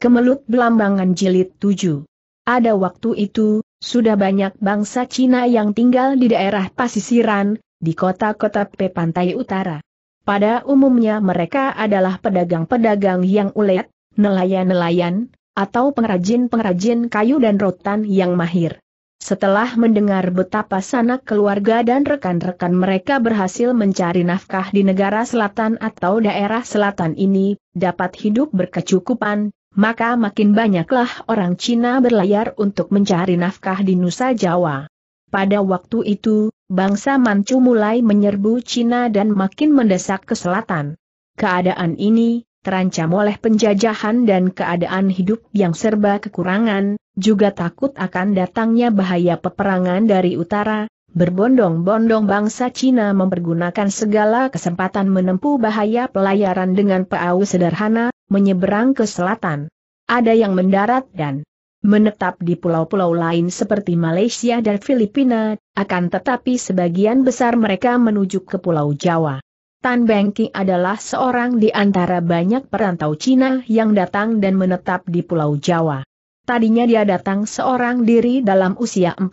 Kemelut Belambangan Jilid 7 Ada waktu itu, sudah banyak bangsa Cina yang tinggal di daerah pasisiran, di kota-kota pepantai utara. Pada umumnya mereka adalah pedagang-pedagang yang ulet, nelayan-nelayan, atau pengrajin-pengrajin kayu dan rotan yang mahir. Setelah mendengar betapa sanak keluarga dan rekan-rekan mereka berhasil mencari nafkah di negara selatan atau daerah selatan ini, dapat hidup berkecukupan, maka makin banyaklah orang Cina berlayar untuk mencari nafkah di Nusa Jawa. Pada waktu itu, bangsa Manchu mulai menyerbu Cina dan makin mendesak ke selatan. Keadaan ini, terancam oleh penjajahan dan keadaan hidup yang serba kekurangan, juga takut akan datangnya bahaya peperangan dari utara, Berbondong-bondong bangsa Cina mempergunakan segala kesempatan menempuh bahaya pelayaran dengan perahu sederhana, menyeberang ke selatan. Ada yang mendarat dan menetap di pulau-pulau lain seperti Malaysia dan Filipina, akan tetapi sebagian besar mereka menuju ke Pulau Jawa. Tan Bengki adalah seorang di antara banyak perantau Cina yang datang dan menetap di Pulau Jawa. Tadinya dia datang seorang diri dalam usia 40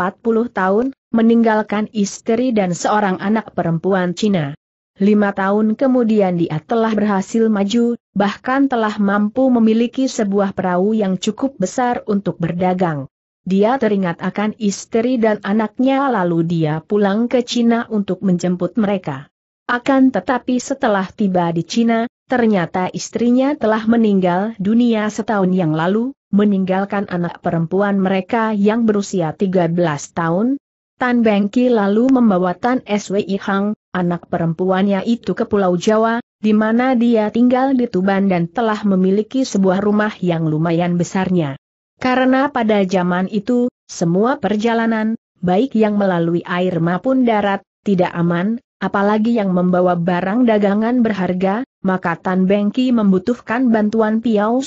tahun, meninggalkan istri dan seorang anak perempuan Cina. Lima tahun kemudian dia telah berhasil maju, bahkan telah mampu memiliki sebuah perahu yang cukup besar untuk berdagang. Dia teringat akan istri dan anaknya lalu dia pulang ke Cina untuk menjemput mereka. Akan tetapi setelah tiba di Cina, ternyata istrinya telah meninggal dunia setahun yang lalu, meninggalkan anak perempuan mereka yang berusia 13 tahun, Tan Bengki lalu membawa Tan SWI Hang, anak perempuannya itu ke Pulau Jawa, di mana dia tinggal di Tuban dan telah memiliki sebuah rumah yang lumayan besarnya. Karena pada zaman itu, semua perjalanan, baik yang melalui air maupun darat, tidak aman, apalagi yang membawa barang dagangan berharga, maka Tan Bengki membutuhkan bantuan Piao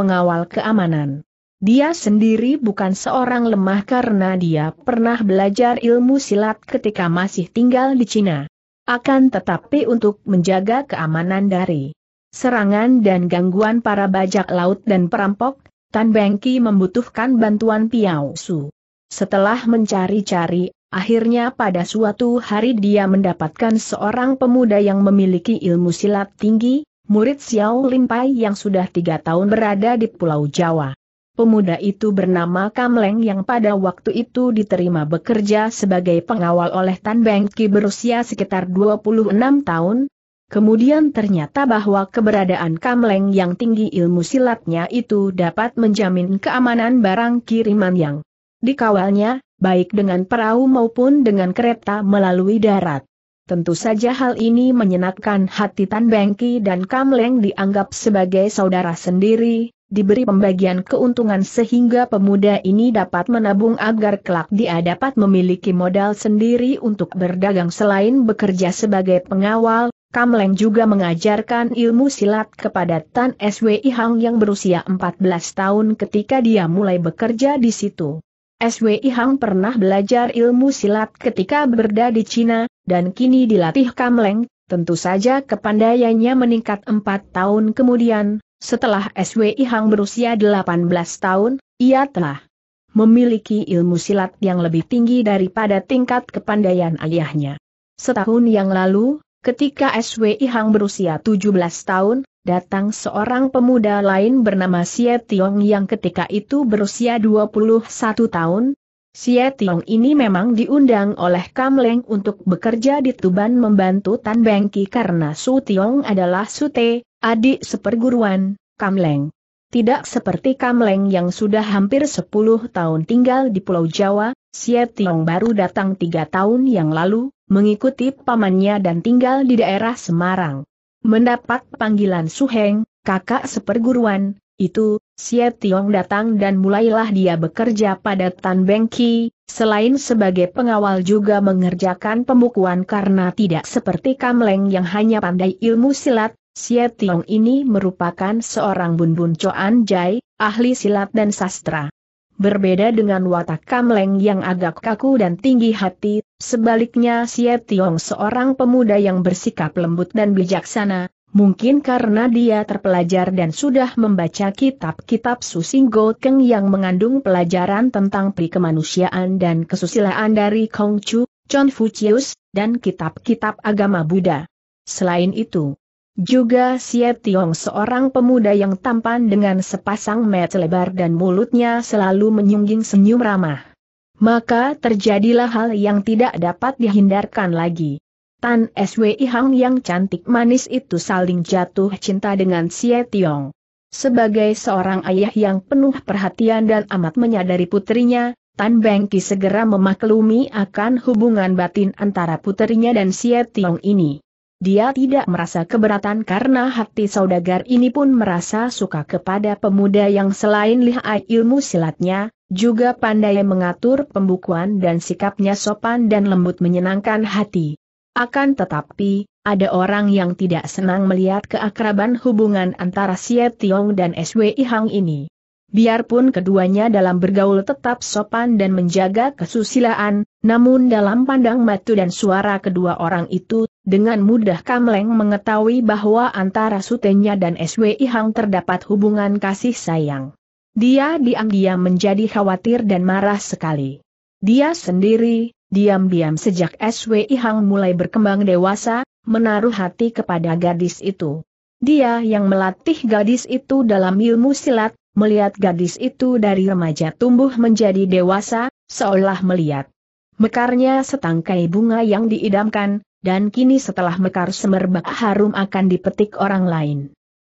pengawal keamanan. Dia sendiri bukan seorang lemah karena dia pernah belajar ilmu silat ketika masih tinggal di Cina. Akan tetapi untuk menjaga keamanan dari serangan dan gangguan para bajak laut dan perampok, Tan Bengki membutuhkan bantuan Piao Su. Setelah mencari-cari, akhirnya pada suatu hari dia mendapatkan seorang pemuda yang memiliki ilmu silat tinggi, murid Xiao Limpai yang sudah tiga tahun berada di Pulau Jawa. Pemuda itu bernama Kamleng yang pada waktu itu diterima bekerja sebagai pengawal oleh Tan Bengki berusia sekitar 26 tahun. Kemudian ternyata bahwa keberadaan Kamleng yang tinggi ilmu silatnya itu dapat menjamin keamanan barang kiriman yang dikawalnya, baik dengan perahu maupun dengan kereta melalui darat. Tentu saja hal ini menyenangkan hati Tan Bengki dan Kamleng dianggap sebagai saudara sendiri, diberi pembagian keuntungan sehingga pemuda ini dapat menabung agar kelak dia dapat memiliki modal sendiri untuk berdagang selain bekerja sebagai pengawal, Kamleng juga mengajarkan ilmu silat kepada Tan SWI Hang yang berusia 14 tahun ketika dia mulai bekerja di situ. SWI Hang pernah belajar ilmu silat ketika berada di Cina, dan kini dilatih Kamleng, tentu saja kepandaiannya meningkat 4 tahun kemudian, setelah SWI Hang berusia 18 tahun, ia telah memiliki ilmu silat yang lebih tinggi daripada tingkat kepandaian ayahnya. Setahun yang lalu, ketika SWI Hang berusia 17 tahun, datang seorang pemuda lain bernama Xie Tiong yang ketika itu berusia 21 tahun. Xie Tiong ini memang diundang oleh Kam Leng untuk bekerja di Tuban membantu Tan Bengki karena Su Tiong adalah Sute, Adik seperguruan, Kamleng. Tidak seperti Kamleng yang sudah hampir 10 tahun tinggal di Pulau Jawa, Sia Tiong baru datang tiga tahun yang lalu, mengikuti pamannya dan tinggal di daerah Semarang. Mendapat panggilan Suheng, kakak seperguruan, itu, Sia Tiong datang dan mulailah dia bekerja pada Tan Beng Ki, selain sebagai pengawal juga mengerjakan pembukuan karena tidak seperti Kamleng yang hanya pandai ilmu silat, Xie Tiong ini merupakan seorang bunbun Coan Jai, ahli silat dan sastra. Berbeda dengan watak Kamleng yang agak kaku dan tinggi hati, sebaliknya Xie Tiong seorang pemuda yang bersikap lembut dan bijaksana, mungkin karena dia terpelajar dan sudah membaca kitab-kitab Susing Keng yang mengandung pelajaran tentang prikemanusiaan dan kesusilaan dari Kongcu, Confucius, dan kitab-kitab agama Buddha. Selain itu, juga Siet Tiong seorang pemuda yang tampan dengan sepasang mata lebar dan mulutnya selalu menyungging senyum ramah. Maka terjadilah hal yang tidak dapat dihindarkan lagi. Tan Swi Hang yang cantik manis itu saling jatuh cinta dengan Siet Tiong. Sebagai seorang ayah yang penuh perhatian dan amat menyadari putrinya, Tan Bengki segera memaklumi akan hubungan batin antara putrinya dan Siet Tiong ini. Dia tidak merasa keberatan karena hati saudagar ini pun merasa suka kepada pemuda yang selain lihai ilmu silatnya, juga pandai mengatur pembukuan dan sikapnya sopan dan lembut menyenangkan hati. Akan tetapi, ada orang yang tidak senang melihat keakraban hubungan antara Xie Tiong dan SWI Hang ini. Biarpun keduanya dalam bergaul tetap sopan dan menjaga kesusilaan, namun dalam pandang mata dan suara kedua orang itu dengan mudah Kamleng mengetahui bahwa antara sutenya dan SWI Hang terdapat hubungan kasih sayang. Dia diam-diam menjadi khawatir dan marah sekali. Dia sendiri, diam-diam sejak SWI Hang mulai berkembang dewasa, menaruh hati kepada gadis itu. Dia yang melatih gadis itu dalam ilmu silat, melihat gadis itu dari remaja tumbuh menjadi dewasa, seolah melihat mekarnya setangkai bunga yang diidamkan, dan kini setelah mekar semerbak harum akan dipetik orang lain.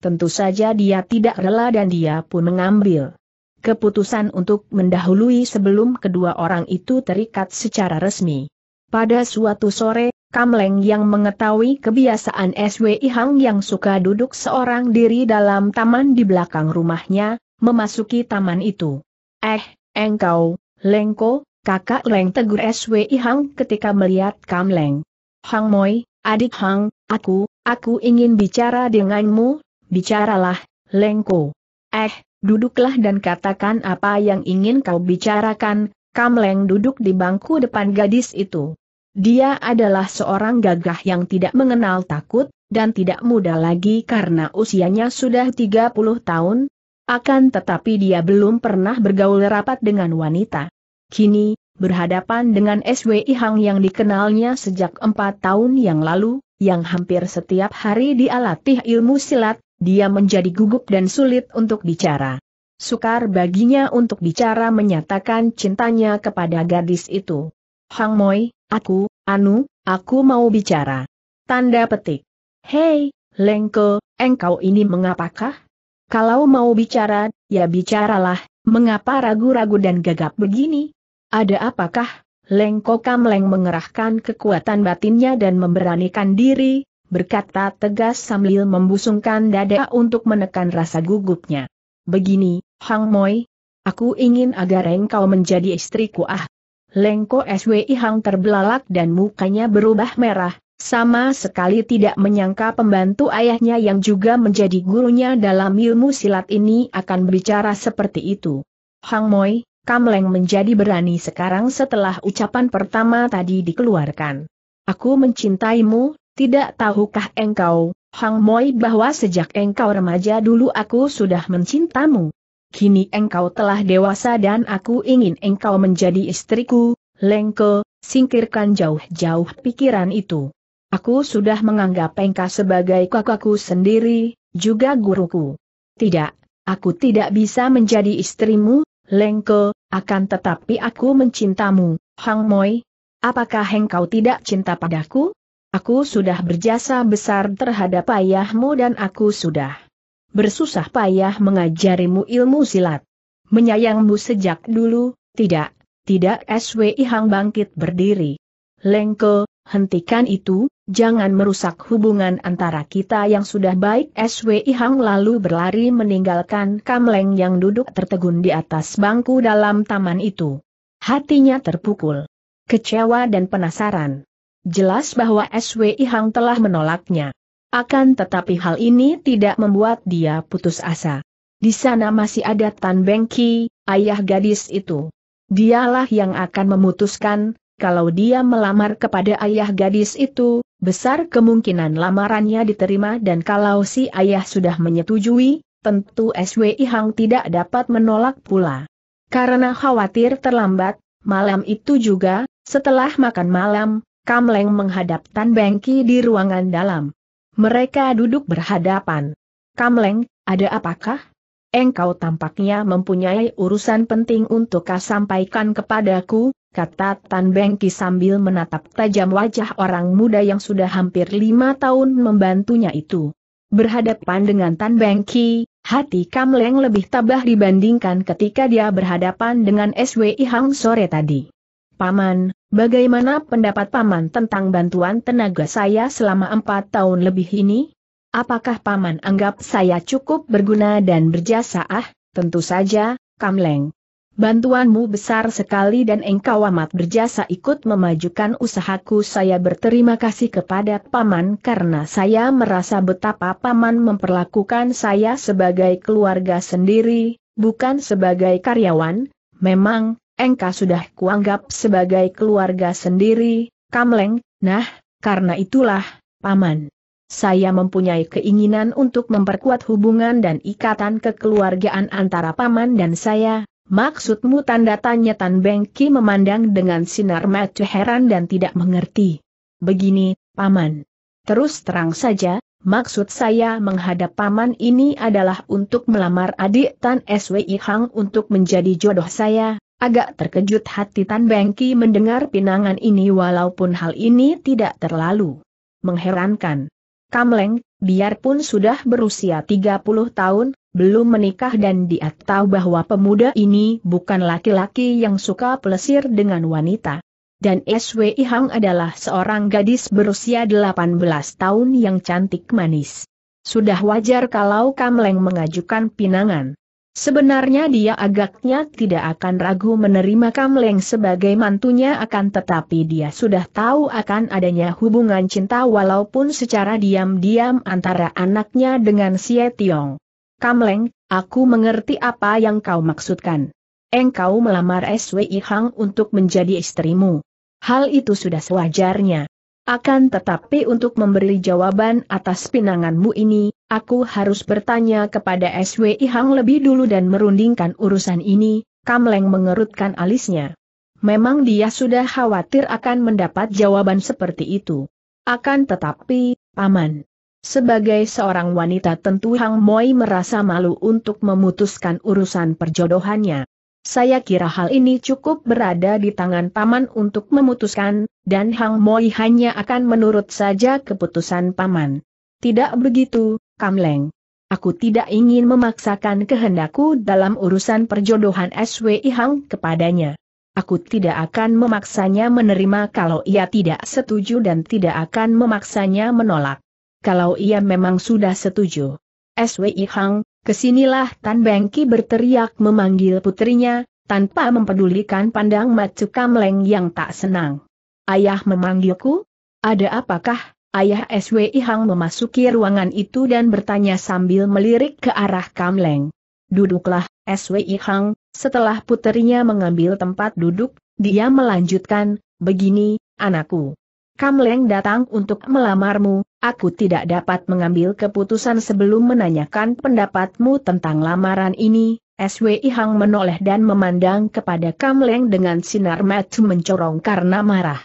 Tentu saja dia tidak rela dan dia pun mengambil keputusan untuk mendahului sebelum kedua orang itu terikat secara resmi. Pada suatu sore, Kamleng yang mengetahui kebiasaan SWI Hang yang suka duduk seorang diri dalam taman di belakang rumahnya, memasuki taman itu. Eh, engkau, Lengko, kakak Leng tegur SWI Hang ketika melihat Kamleng. Hang Moi, adik Hang, aku, aku ingin bicara denganmu, bicaralah, Lengko. Eh, duduklah dan katakan apa yang ingin kau bicarakan, Kamleng duduk di bangku depan gadis itu. Dia adalah seorang gagah yang tidak mengenal takut, dan tidak muda lagi karena usianya sudah 30 tahun, akan tetapi dia belum pernah bergaul rapat dengan wanita. Kini, berhadapan dengan SWI Hang yang dikenalnya sejak empat tahun yang lalu, yang hampir setiap hari dialatih ilmu silat, dia menjadi gugup dan sulit untuk bicara. Sukar baginya untuk bicara menyatakan cintanya kepada gadis itu. Hang Moi, aku, Anu, aku mau bicara. Tanda petik. Hei, Lengko, engkau ini mengapakah? Kalau mau bicara, ya bicaralah, mengapa ragu-ragu dan gagap begini? Ada apakah? Lengko Leng mengerahkan kekuatan batinnya dan memberanikan diri, berkata tegas sambil membusungkan dada untuk menekan rasa gugupnya. Begini, Hang Moi, aku ingin agar engkau menjadi istriku ah. Lengko SWI Hang terbelalak dan mukanya berubah merah, sama sekali tidak menyangka pembantu ayahnya yang juga menjadi gurunya dalam ilmu silat ini akan berbicara seperti itu. Hang Moi, Kamleng menjadi berani sekarang setelah ucapan pertama tadi dikeluarkan. Aku mencintaimu, tidak tahukah engkau, Hang Moi bahwa sejak engkau remaja dulu aku sudah mencintamu. Kini engkau telah dewasa dan aku ingin engkau menjadi istriku, Lengke, singkirkan jauh-jauh pikiran itu. Aku sudah menganggap engkau sebagai kakakku sendiri, juga guruku. Tidak, aku tidak bisa menjadi istrimu, Lengko, akan tetapi aku mencintamu, Hang Moi. Apakah engkau tidak cinta padaku? Aku sudah berjasa besar terhadap ayahmu dan aku sudah bersusah payah mengajarimu ilmu silat. Menyayangmu sejak dulu, tidak, tidak SWI Hang bangkit berdiri. Lengko, hentikan itu, Jangan merusak hubungan antara kita yang sudah baik SWI Hang lalu berlari meninggalkan Kamleng yang duduk tertegun di atas bangku dalam taman itu. Hatinya terpukul. Kecewa dan penasaran. Jelas bahwa SWI Hang telah menolaknya. Akan tetapi hal ini tidak membuat dia putus asa. Di sana masih ada Tan Bengki, ayah gadis itu. Dialah yang akan memutuskan, kalau dia melamar kepada ayah gadis itu, besar kemungkinan lamarannya diterima dan kalau si ayah sudah menyetujui, tentu SWI Hang tidak dapat menolak pula. Karena khawatir terlambat, malam itu juga, setelah makan malam, Kamleng menghadap Tan Bengki di ruangan dalam. Mereka duduk berhadapan. Kamleng, ada apakah? Engkau tampaknya mempunyai urusan penting untuk kau sampaikan kepadaku, kata Tan Bengki sambil menatap tajam wajah orang muda yang sudah hampir lima tahun membantunya itu. Berhadapan dengan Tan Bengki, hati Kam Leng lebih tabah dibandingkan ketika dia berhadapan dengan SWI Hang sore tadi. Paman, bagaimana pendapat Paman tentang bantuan tenaga saya selama empat tahun lebih ini? Apakah Paman anggap saya cukup berguna dan berjasa ah? Tentu saja, Kam Leng. Bantuanmu besar sekali dan engkau amat berjasa ikut memajukan usahaku saya berterima kasih kepada Paman karena saya merasa betapa Paman memperlakukan saya sebagai keluarga sendiri, bukan sebagai karyawan, memang, engkau sudah kuanggap sebagai keluarga sendiri, Kamleng, nah, karena itulah, Paman. Saya mempunyai keinginan untuk memperkuat hubungan dan ikatan kekeluargaan antara Paman dan saya, Maksudmu tanda tanya Tan Bengki memandang dengan sinar mata heran dan tidak mengerti. Begini, Paman. Terus terang saja, maksud saya menghadap Paman ini adalah untuk melamar adik Tan SWI Hang untuk menjadi jodoh saya. Agak terkejut hati Tan Bengki mendengar pinangan ini walaupun hal ini tidak terlalu mengherankan. Kamleng, biarpun sudah berusia 30 tahun, belum menikah dan dia tahu bahwa pemuda ini bukan laki-laki yang suka pelesir dengan wanita. Dan SWI Hang adalah seorang gadis berusia 18 tahun yang cantik manis. Sudah wajar kalau Kamleng mengajukan pinangan. Sebenarnya dia agaknya tidak akan ragu menerima Kamleng sebagai mantunya akan tetapi dia sudah tahu akan adanya hubungan cinta walaupun secara diam-diam antara anaknya dengan Si Tiong. Kamleng, aku mengerti apa yang kau maksudkan. Engkau melamar SWI Hang untuk menjadi istrimu. Hal itu sudah sewajarnya. Akan tetapi untuk memberi jawaban atas pinanganmu ini, aku harus bertanya kepada SWI Hang lebih dulu dan merundingkan urusan ini, Kamleng mengerutkan alisnya. Memang dia sudah khawatir akan mendapat jawaban seperti itu. Akan tetapi, Paman. Sebagai seorang wanita tentu Hang Moi merasa malu untuk memutuskan urusan perjodohannya. Saya kira hal ini cukup berada di tangan Paman untuk memutuskan, dan Hang Moi hanya akan menurut saja keputusan Paman. Tidak begitu, Kam Leng. Aku tidak ingin memaksakan kehendakku dalam urusan perjodohan SWI Hang kepadanya. Aku tidak akan memaksanya menerima kalau ia tidak setuju dan tidak akan memaksanya menolak. Kalau ia memang sudah setuju. SWI Hang, Kesinilah Tan Bengki berteriak memanggil putrinya, tanpa mempedulikan pandang Matsu Kamleng yang tak senang. Ayah memanggilku? Ada apakah? Ayah SWI Hang memasuki ruangan itu dan bertanya sambil melirik ke arah Kamleng. Duduklah, SWI Hang, setelah putrinya mengambil tempat duduk, dia melanjutkan, begini, anakku. Kamleng datang untuk melamarmu, Aku tidak dapat mengambil keputusan sebelum menanyakan pendapatmu tentang lamaran ini, SWI Hang menoleh dan memandang kepada Kam Leng dengan sinar mata mencorong karena marah.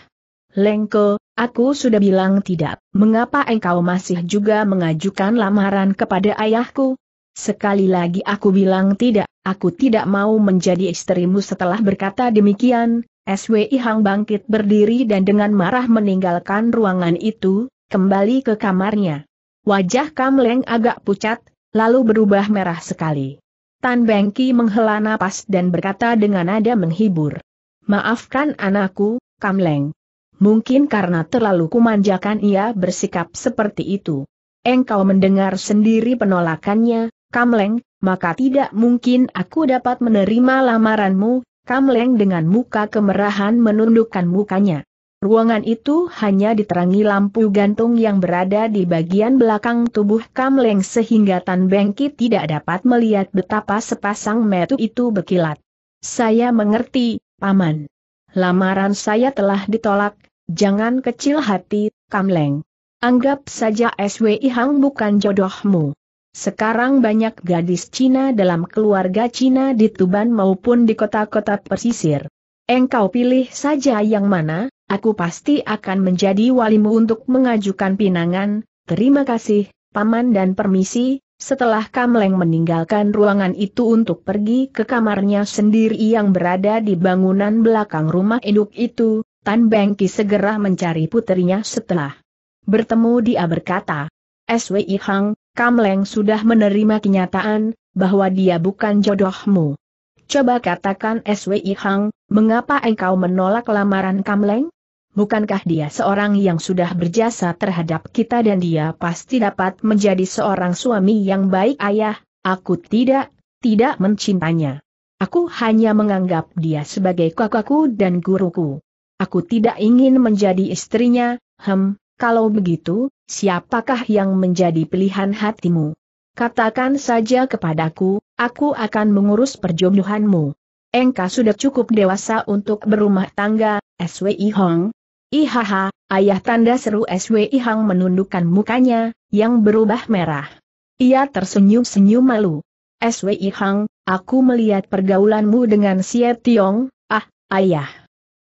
Lengko, aku sudah bilang tidak, mengapa engkau masih juga mengajukan lamaran kepada ayahku? Sekali lagi aku bilang tidak, aku tidak mau menjadi istrimu setelah berkata demikian, SWI Hang bangkit berdiri dan dengan marah meninggalkan ruangan itu, kembali ke kamarnya. Wajah Kam Leng agak pucat, lalu berubah merah sekali. Tan Bengki menghela napas dan berkata dengan nada menghibur. Maafkan anakku, Kam Leng. Mungkin karena terlalu kumanjakan ia bersikap seperti itu. Engkau mendengar sendiri penolakannya, Kam Leng, maka tidak mungkin aku dapat menerima lamaranmu, Kam Leng. dengan muka kemerahan menundukkan mukanya. Ruangan itu hanya diterangi lampu gantung yang berada di bagian belakang tubuh Kam Leng sehingga Tan Bengki tidak dapat melihat betapa sepasang metu itu berkilat. Saya mengerti, Paman. Lamaran saya telah ditolak, jangan kecil hati, Kam Leng. Anggap saja SWI Hang bukan jodohmu. Sekarang banyak gadis Cina dalam keluarga Cina di Tuban maupun di kota-kota pesisir. Engkau pilih saja yang mana, Aku pasti akan menjadi walimu untuk mengajukan pinangan, terima kasih, paman dan permisi, setelah Kamleng meninggalkan ruangan itu untuk pergi ke kamarnya sendiri yang berada di bangunan belakang rumah induk itu, Tan Bengki segera mencari putrinya setelah bertemu dia berkata, SWI Hang, Kamleng sudah menerima kenyataan, bahwa dia bukan jodohmu. Coba katakan SWI Hang, mengapa engkau menolak lamaran Kamleng? bukankah dia seorang yang sudah berjasa terhadap kita dan dia pasti dapat menjadi seorang suami yang baik ayah, aku tidak, tidak mencintanya. Aku hanya menganggap dia sebagai kakakku dan guruku. Aku tidak ingin menjadi istrinya, hem, kalau begitu, siapakah yang menjadi pilihan hatimu? Katakan saja kepadaku, aku akan mengurus perjodohanmu. Engkau sudah cukup dewasa untuk berumah tangga, SWI Hong, Ihaha, ayah tanda seru SW Ihang menundukkan mukanya, yang berubah merah. Ia tersenyum-senyum malu. SW Ihang, aku melihat pergaulanmu dengan Xie Tiong, ah, ayah.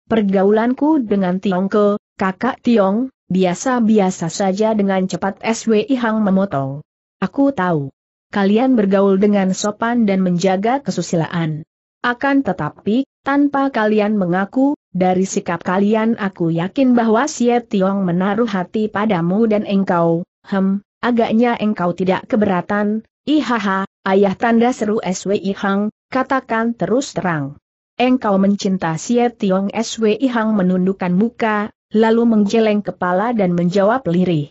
Pergaulanku dengan Tiongke, kakak Tiong, biasa-biasa saja dengan cepat SW Ihang memotong. Aku tahu. Kalian bergaul dengan sopan dan menjaga kesusilaan. Akan tetapi, tanpa kalian mengaku, dari sikap kalian aku yakin bahwa Sia Tiong menaruh hati padamu dan engkau, hem, agaknya engkau tidak keberatan, ihaha, ayah tanda seru SWI Hang, katakan terus terang. Engkau mencinta Sia Tiong SWI Hang menundukkan muka, lalu menggeleng kepala dan menjawab lirih.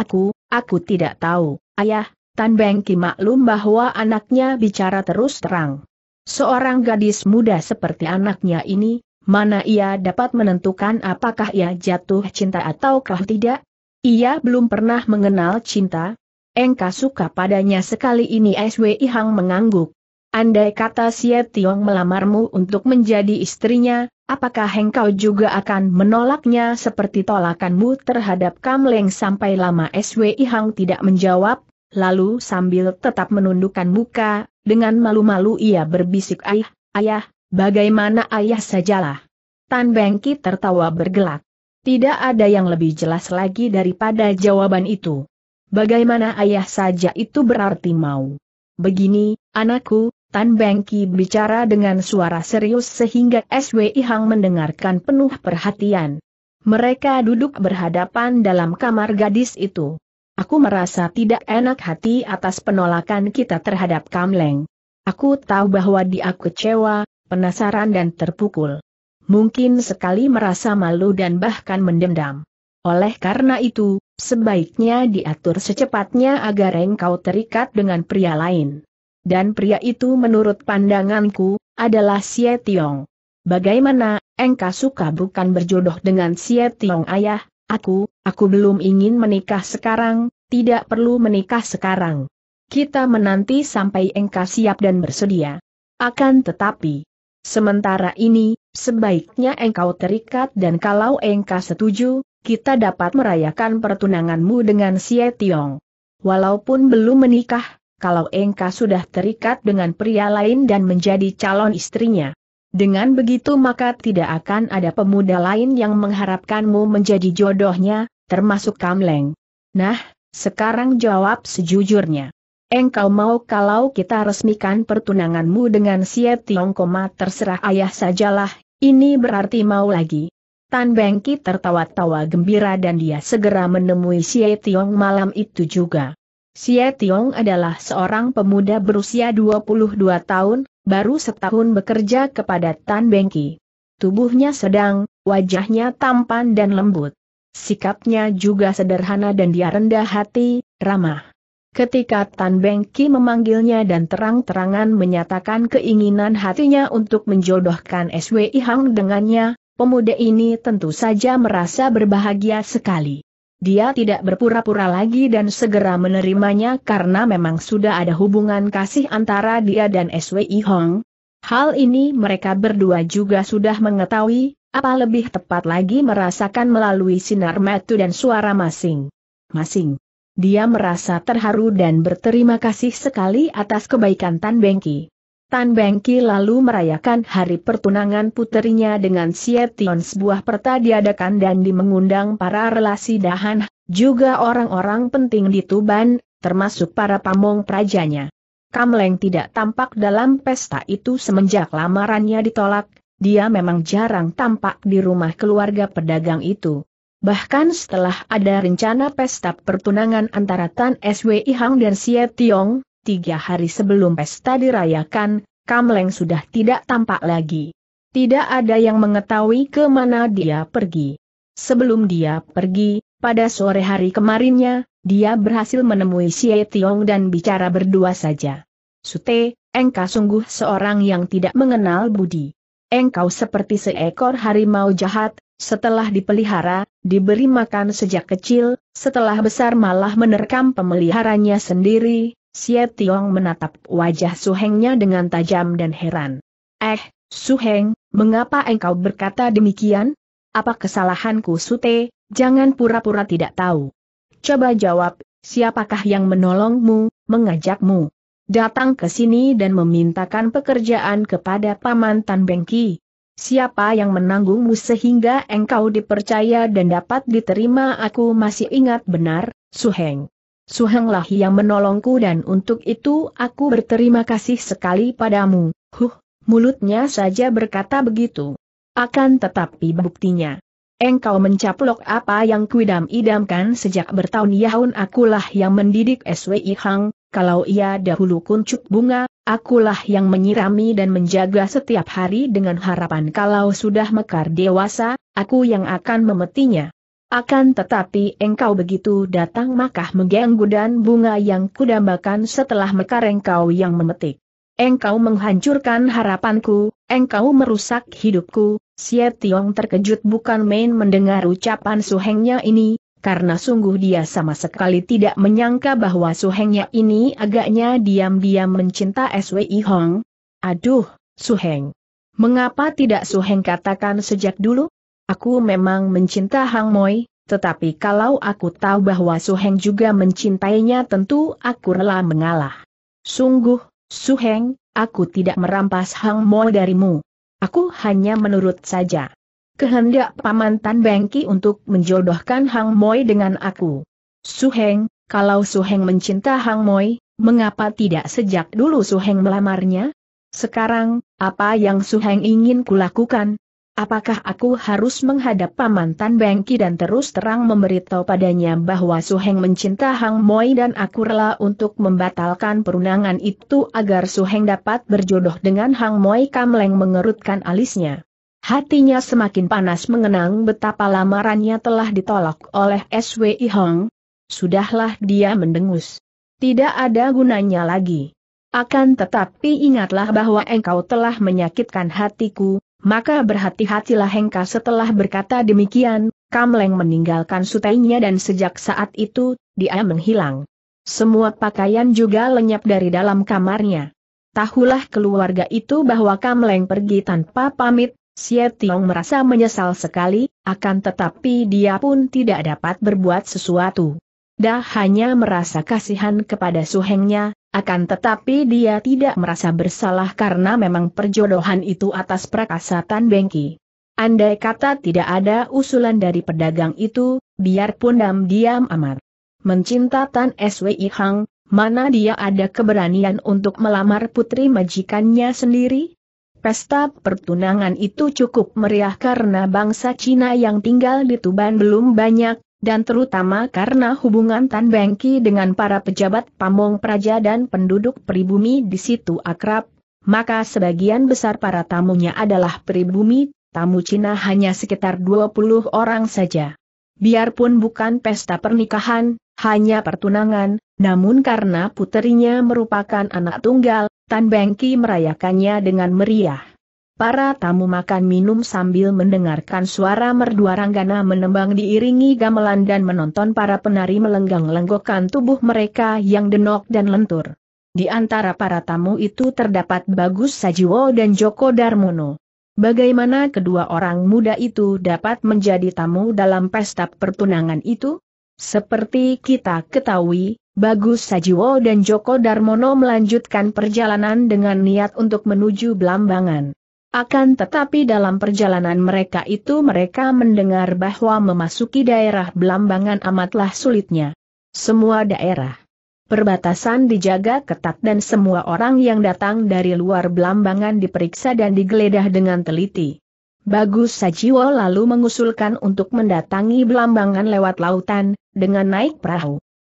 Aku, aku tidak tahu, ayah, Tan Beng maklum bahwa anaknya bicara terus terang. Seorang gadis muda seperti anaknya ini, mana ia dapat menentukan apakah ia jatuh cinta ataukah tidak? Ia belum pernah mengenal cinta. Engka suka padanya sekali ini SWI Hang mengangguk. Andai kata Sia Tiong melamarmu untuk menjadi istrinya, apakah engkau juga akan menolaknya seperti tolakanmu terhadap Kamleng sampai lama SWI Hang tidak menjawab, lalu sambil tetap menundukkan muka, dengan malu-malu ia berbisik ayah, ayah, bagaimana ayah sajalah. Tan Bengki tertawa bergelak. Tidak ada yang lebih jelas lagi daripada jawaban itu. Bagaimana ayah saja itu berarti mau. Begini, anakku, Tan Bengki bicara dengan suara serius sehingga SWI Hang mendengarkan penuh perhatian. Mereka duduk berhadapan dalam kamar gadis itu. Aku merasa tidak enak hati atas penolakan kita terhadap Kamleng. Aku tahu bahwa dia kecewa, penasaran dan terpukul. Mungkin sekali merasa malu dan bahkan mendendam. Oleh karena itu, sebaiknya diatur secepatnya agar engkau terikat dengan pria lain. Dan pria itu menurut pandanganku, adalah Xie Tiong. Bagaimana, engkau suka bukan berjodoh dengan Xie Tiong ayah, aku, Aku belum ingin menikah sekarang, tidak perlu menikah sekarang. Kita menanti sampai engkau siap dan bersedia. Akan tetapi, sementara ini, sebaiknya engkau terikat dan kalau engkau setuju, kita dapat merayakan pertunanganmu dengan Sie Tiong. Walaupun belum menikah, kalau engkau sudah terikat dengan pria lain dan menjadi calon istrinya. Dengan begitu maka tidak akan ada pemuda lain yang mengharapkanmu menjadi jodohnya, termasuk Kamleng. Nah, sekarang jawab sejujurnya. Engkau mau kalau kita resmikan pertunanganmu dengan Xie Tiong terserah ayah sajalah, ini berarti mau lagi. Tan Bengki tertawa-tawa gembira dan dia segera menemui Xie Tiong malam itu juga. Xie Tiong adalah seorang pemuda berusia 22 tahun, baru setahun bekerja kepada Tan Bengki. Tubuhnya sedang, wajahnya tampan dan lembut. Sikapnya juga sederhana dan dia rendah hati, ramah. Ketika Tan Beng Ki memanggilnya dan terang-terangan menyatakan keinginan hatinya untuk menjodohkan SWI Hang dengannya, pemuda ini tentu saja merasa berbahagia sekali. Dia tidak berpura-pura lagi dan segera menerimanya karena memang sudah ada hubungan kasih antara dia dan SWI Hong. Hal ini mereka berdua juga sudah mengetahui, apa lebih tepat lagi merasakan melalui sinar metu dan suara masing. Masing. Dia merasa terharu dan berterima kasih sekali atas kebaikan Tan Bengki. Tan Bengki lalu merayakan hari pertunangan puterinya dengan Sietion sebuah perta diadakan dan dimengundang para relasi dahan, juga orang-orang penting di Tuban, termasuk para pamong prajanya. Kamleng tidak tampak dalam pesta itu semenjak lamarannya ditolak, dia memang jarang tampak di rumah keluarga pedagang itu. Bahkan setelah ada rencana pesta pertunangan antara Tan SWI Hang dan Xie Tiong, tiga hari sebelum pesta dirayakan, Kamleng sudah tidak tampak lagi. Tidak ada yang mengetahui kemana dia pergi. Sebelum dia pergi, pada sore hari kemarinnya, dia berhasil menemui Xie Tiong dan bicara berdua saja. Sute, engkau sungguh seorang yang tidak mengenal budi. Engkau seperti seekor harimau jahat, setelah dipelihara, diberi makan sejak kecil, setelah besar malah menerkam pemeliharanya sendiri, Xie Tiong menatap wajah Suhengnya dengan tajam dan heran. Eh, Suheng, mengapa engkau berkata demikian? Apa kesalahanku Sute, jangan pura-pura tidak tahu. Coba jawab, siapakah yang menolongmu, mengajakmu? datang ke sini dan memintakan pekerjaan kepada Paman Tan Bengki. Siapa yang menanggungmu sehingga engkau dipercaya dan dapat diterima aku masih ingat benar, Suheng. Suhenglah yang menolongku dan untuk itu aku berterima kasih sekali padamu, huh, mulutnya saja berkata begitu. Akan tetapi buktinya. Engkau mencaplok apa yang kuidam-idamkan sejak bertahun-tahun akulah yang mendidik SWI Hang, kalau ia dahulu kuncup bunga, akulah yang menyirami dan menjaga setiap hari dengan harapan kalau sudah mekar dewasa, aku yang akan memetinya. Akan tetapi engkau begitu datang maka mengganggu dan bunga yang kudambakan setelah mekar engkau yang memetik. Engkau menghancurkan harapanku, engkau merusak hidupku, Sietiong terkejut bukan main mendengar ucapan suhengnya ini, karena sungguh dia sama sekali tidak menyangka bahwa Suhengnya ini agaknya diam-diam mencinta SWI Hong. Aduh, Suheng. Mengapa tidak Suheng katakan sejak dulu? Aku memang mencinta Hang Moi, tetapi kalau aku tahu bahwa Suheng juga mencintainya tentu aku rela mengalah. Sungguh, Suheng, aku tidak merampas Hang Moi darimu. Aku hanya menurut saja kehendak Paman Tan Bengki untuk menjodohkan Hang Moi dengan aku. Suheng, kalau Suheng mencinta Hang Moi, mengapa tidak sejak dulu Suheng melamarnya? Sekarang, apa yang Suheng ingin kulakukan? Apakah aku harus menghadap Paman Tan Bengki dan terus terang memberitahu padanya bahwa Suheng mencinta Hang Moi dan aku rela untuk membatalkan perunangan itu agar Suheng dapat berjodoh dengan Hang Moi Kamleng mengerutkan alisnya. Hatinya semakin panas mengenang betapa lamarannya telah ditolak oleh SWI Hong. Sudahlah dia mendengus. Tidak ada gunanya lagi. Akan tetapi ingatlah bahwa engkau telah menyakitkan hatiku, maka berhati-hatilah Hengka setelah berkata demikian, Kamleng meninggalkan sutainya dan sejak saat itu, dia menghilang. Semua pakaian juga lenyap dari dalam kamarnya. Tahulah keluarga itu bahwa Kamleng pergi tanpa pamit, Siet Tiong merasa menyesal sekali, akan tetapi dia pun tidak dapat berbuat sesuatu. Dah hanya merasa kasihan kepada suhengnya, akan tetapi dia tidak merasa bersalah karena memang perjodohan itu atas perakasan Bengki. Andai kata tidak ada usulan dari pedagang itu, biarpun diam-diam amat. Mencinta Tan SWI Hang, mana dia ada keberanian untuk melamar putri majikannya sendiri? Pesta pertunangan itu cukup meriah karena bangsa Cina yang tinggal di Tuban belum banyak, dan terutama karena hubungan Tan Bengki dengan para pejabat pamong praja dan penduduk pribumi di situ akrab, maka sebagian besar para tamunya adalah pribumi, tamu Cina hanya sekitar 20 orang saja. Biarpun bukan pesta pernikahan, hanya pertunangan, namun karena puterinya merupakan anak tunggal, Tan Bengki merayakannya dengan meriah. Para tamu makan minum sambil mendengarkan suara merdua ranggana menembang diiringi gamelan dan menonton para penari melenggang-lenggokkan tubuh mereka yang denok dan lentur. Di antara para tamu itu terdapat Bagus Sajiwo dan Joko Darmono. Bagaimana kedua orang muda itu dapat menjadi tamu dalam pesta pertunangan itu? Seperti kita ketahui, Bagus Sajiwo dan Joko Darmono melanjutkan perjalanan dengan niat untuk menuju Belambangan. Akan tetapi dalam perjalanan mereka itu mereka mendengar bahwa memasuki daerah Belambangan amatlah sulitnya. Semua daerah. Perbatasan dijaga ketat dan semua orang yang datang dari luar Belambangan diperiksa dan digeledah dengan teliti. Bagus Sajiwo lalu mengusulkan untuk mendatangi Belambangan lewat lautan, dengan naik perahu.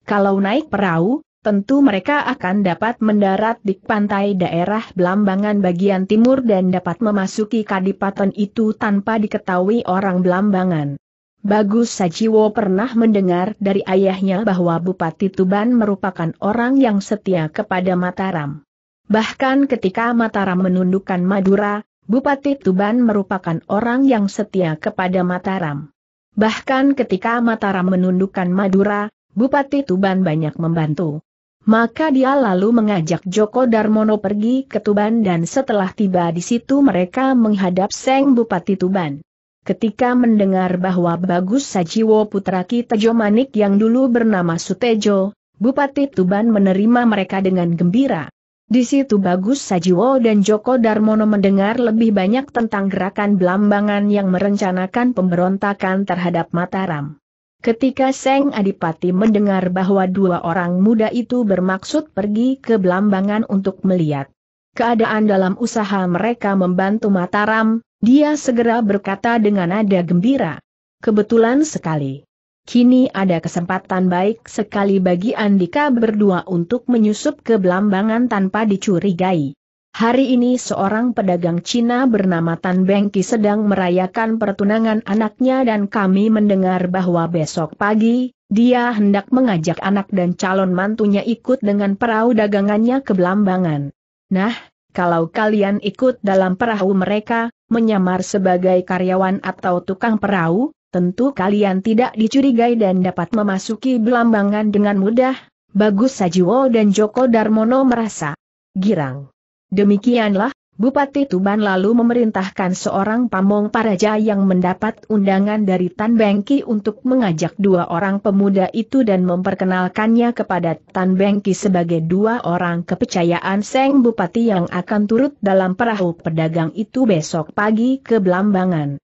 Kalau naik perahu, tentu mereka akan dapat mendarat di pantai daerah Belambangan bagian timur dan dapat memasuki kadipaten itu tanpa diketahui orang Belambangan. Bagus Sajiwo pernah mendengar dari ayahnya bahwa Bupati Tuban merupakan orang yang setia kepada Mataram. Bahkan ketika Mataram menundukkan Madura, Bupati Tuban merupakan orang yang setia kepada Mataram. Bahkan ketika Mataram menundukkan Madura, Bupati Tuban banyak membantu. Maka dia lalu mengajak Joko Darmono pergi ke Tuban dan setelah tiba di situ mereka menghadap Seng Bupati Tuban. Ketika mendengar bahwa Bagus Sajiwo putra Kitejo Jomanik Manik yang dulu bernama Sutejo, Bupati Tuban menerima mereka dengan gembira. Di situ Bagus Sajiwo dan Joko Darmono mendengar lebih banyak tentang gerakan belambangan yang merencanakan pemberontakan terhadap Mataram. Ketika Seng Adipati mendengar bahwa dua orang muda itu bermaksud pergi ke Belambangan untuk melihat keadaan dalam usaha mereka membantu Mataram, dia segera berkata dengan nada gembira. Kebetulan sekali. Kini ada kesempatan baik sekali bagi Andika berdua untuk menyusup ke Belambangan tanpa dicurigai. Hari ini seorang pedagang Cina bernama Tan Bengki sedang merayakan pertunangan anaknya dan kami mendengar bahwa besok pagi, dia hendak mengajak anak dan calon mantunya ikut dengan perahu dagangannya ke Belambangan. Nah, kalau kalian ikut dalam perahu mereka, menyamar sebagai karyawan atau tukang perahu, tentu kalian tidak dicurigai dan dapat memasuki Belambangan dengan mudah, Bagus Sajiwo dan Joko Darmono merasa girang. Demikianlah, Bupati Tuban lalu memerintahkan seorang pamong paraja yang mendapat undangan dari Tan Bengki untuk mengajak dua orang pemuda itu dan memperkenalkannya kepada Tan Bengki sebagai dua orang kepercayaan Seng Bupati yang akan turut dalam perahu pedagang itu besok pagi ke Belambangan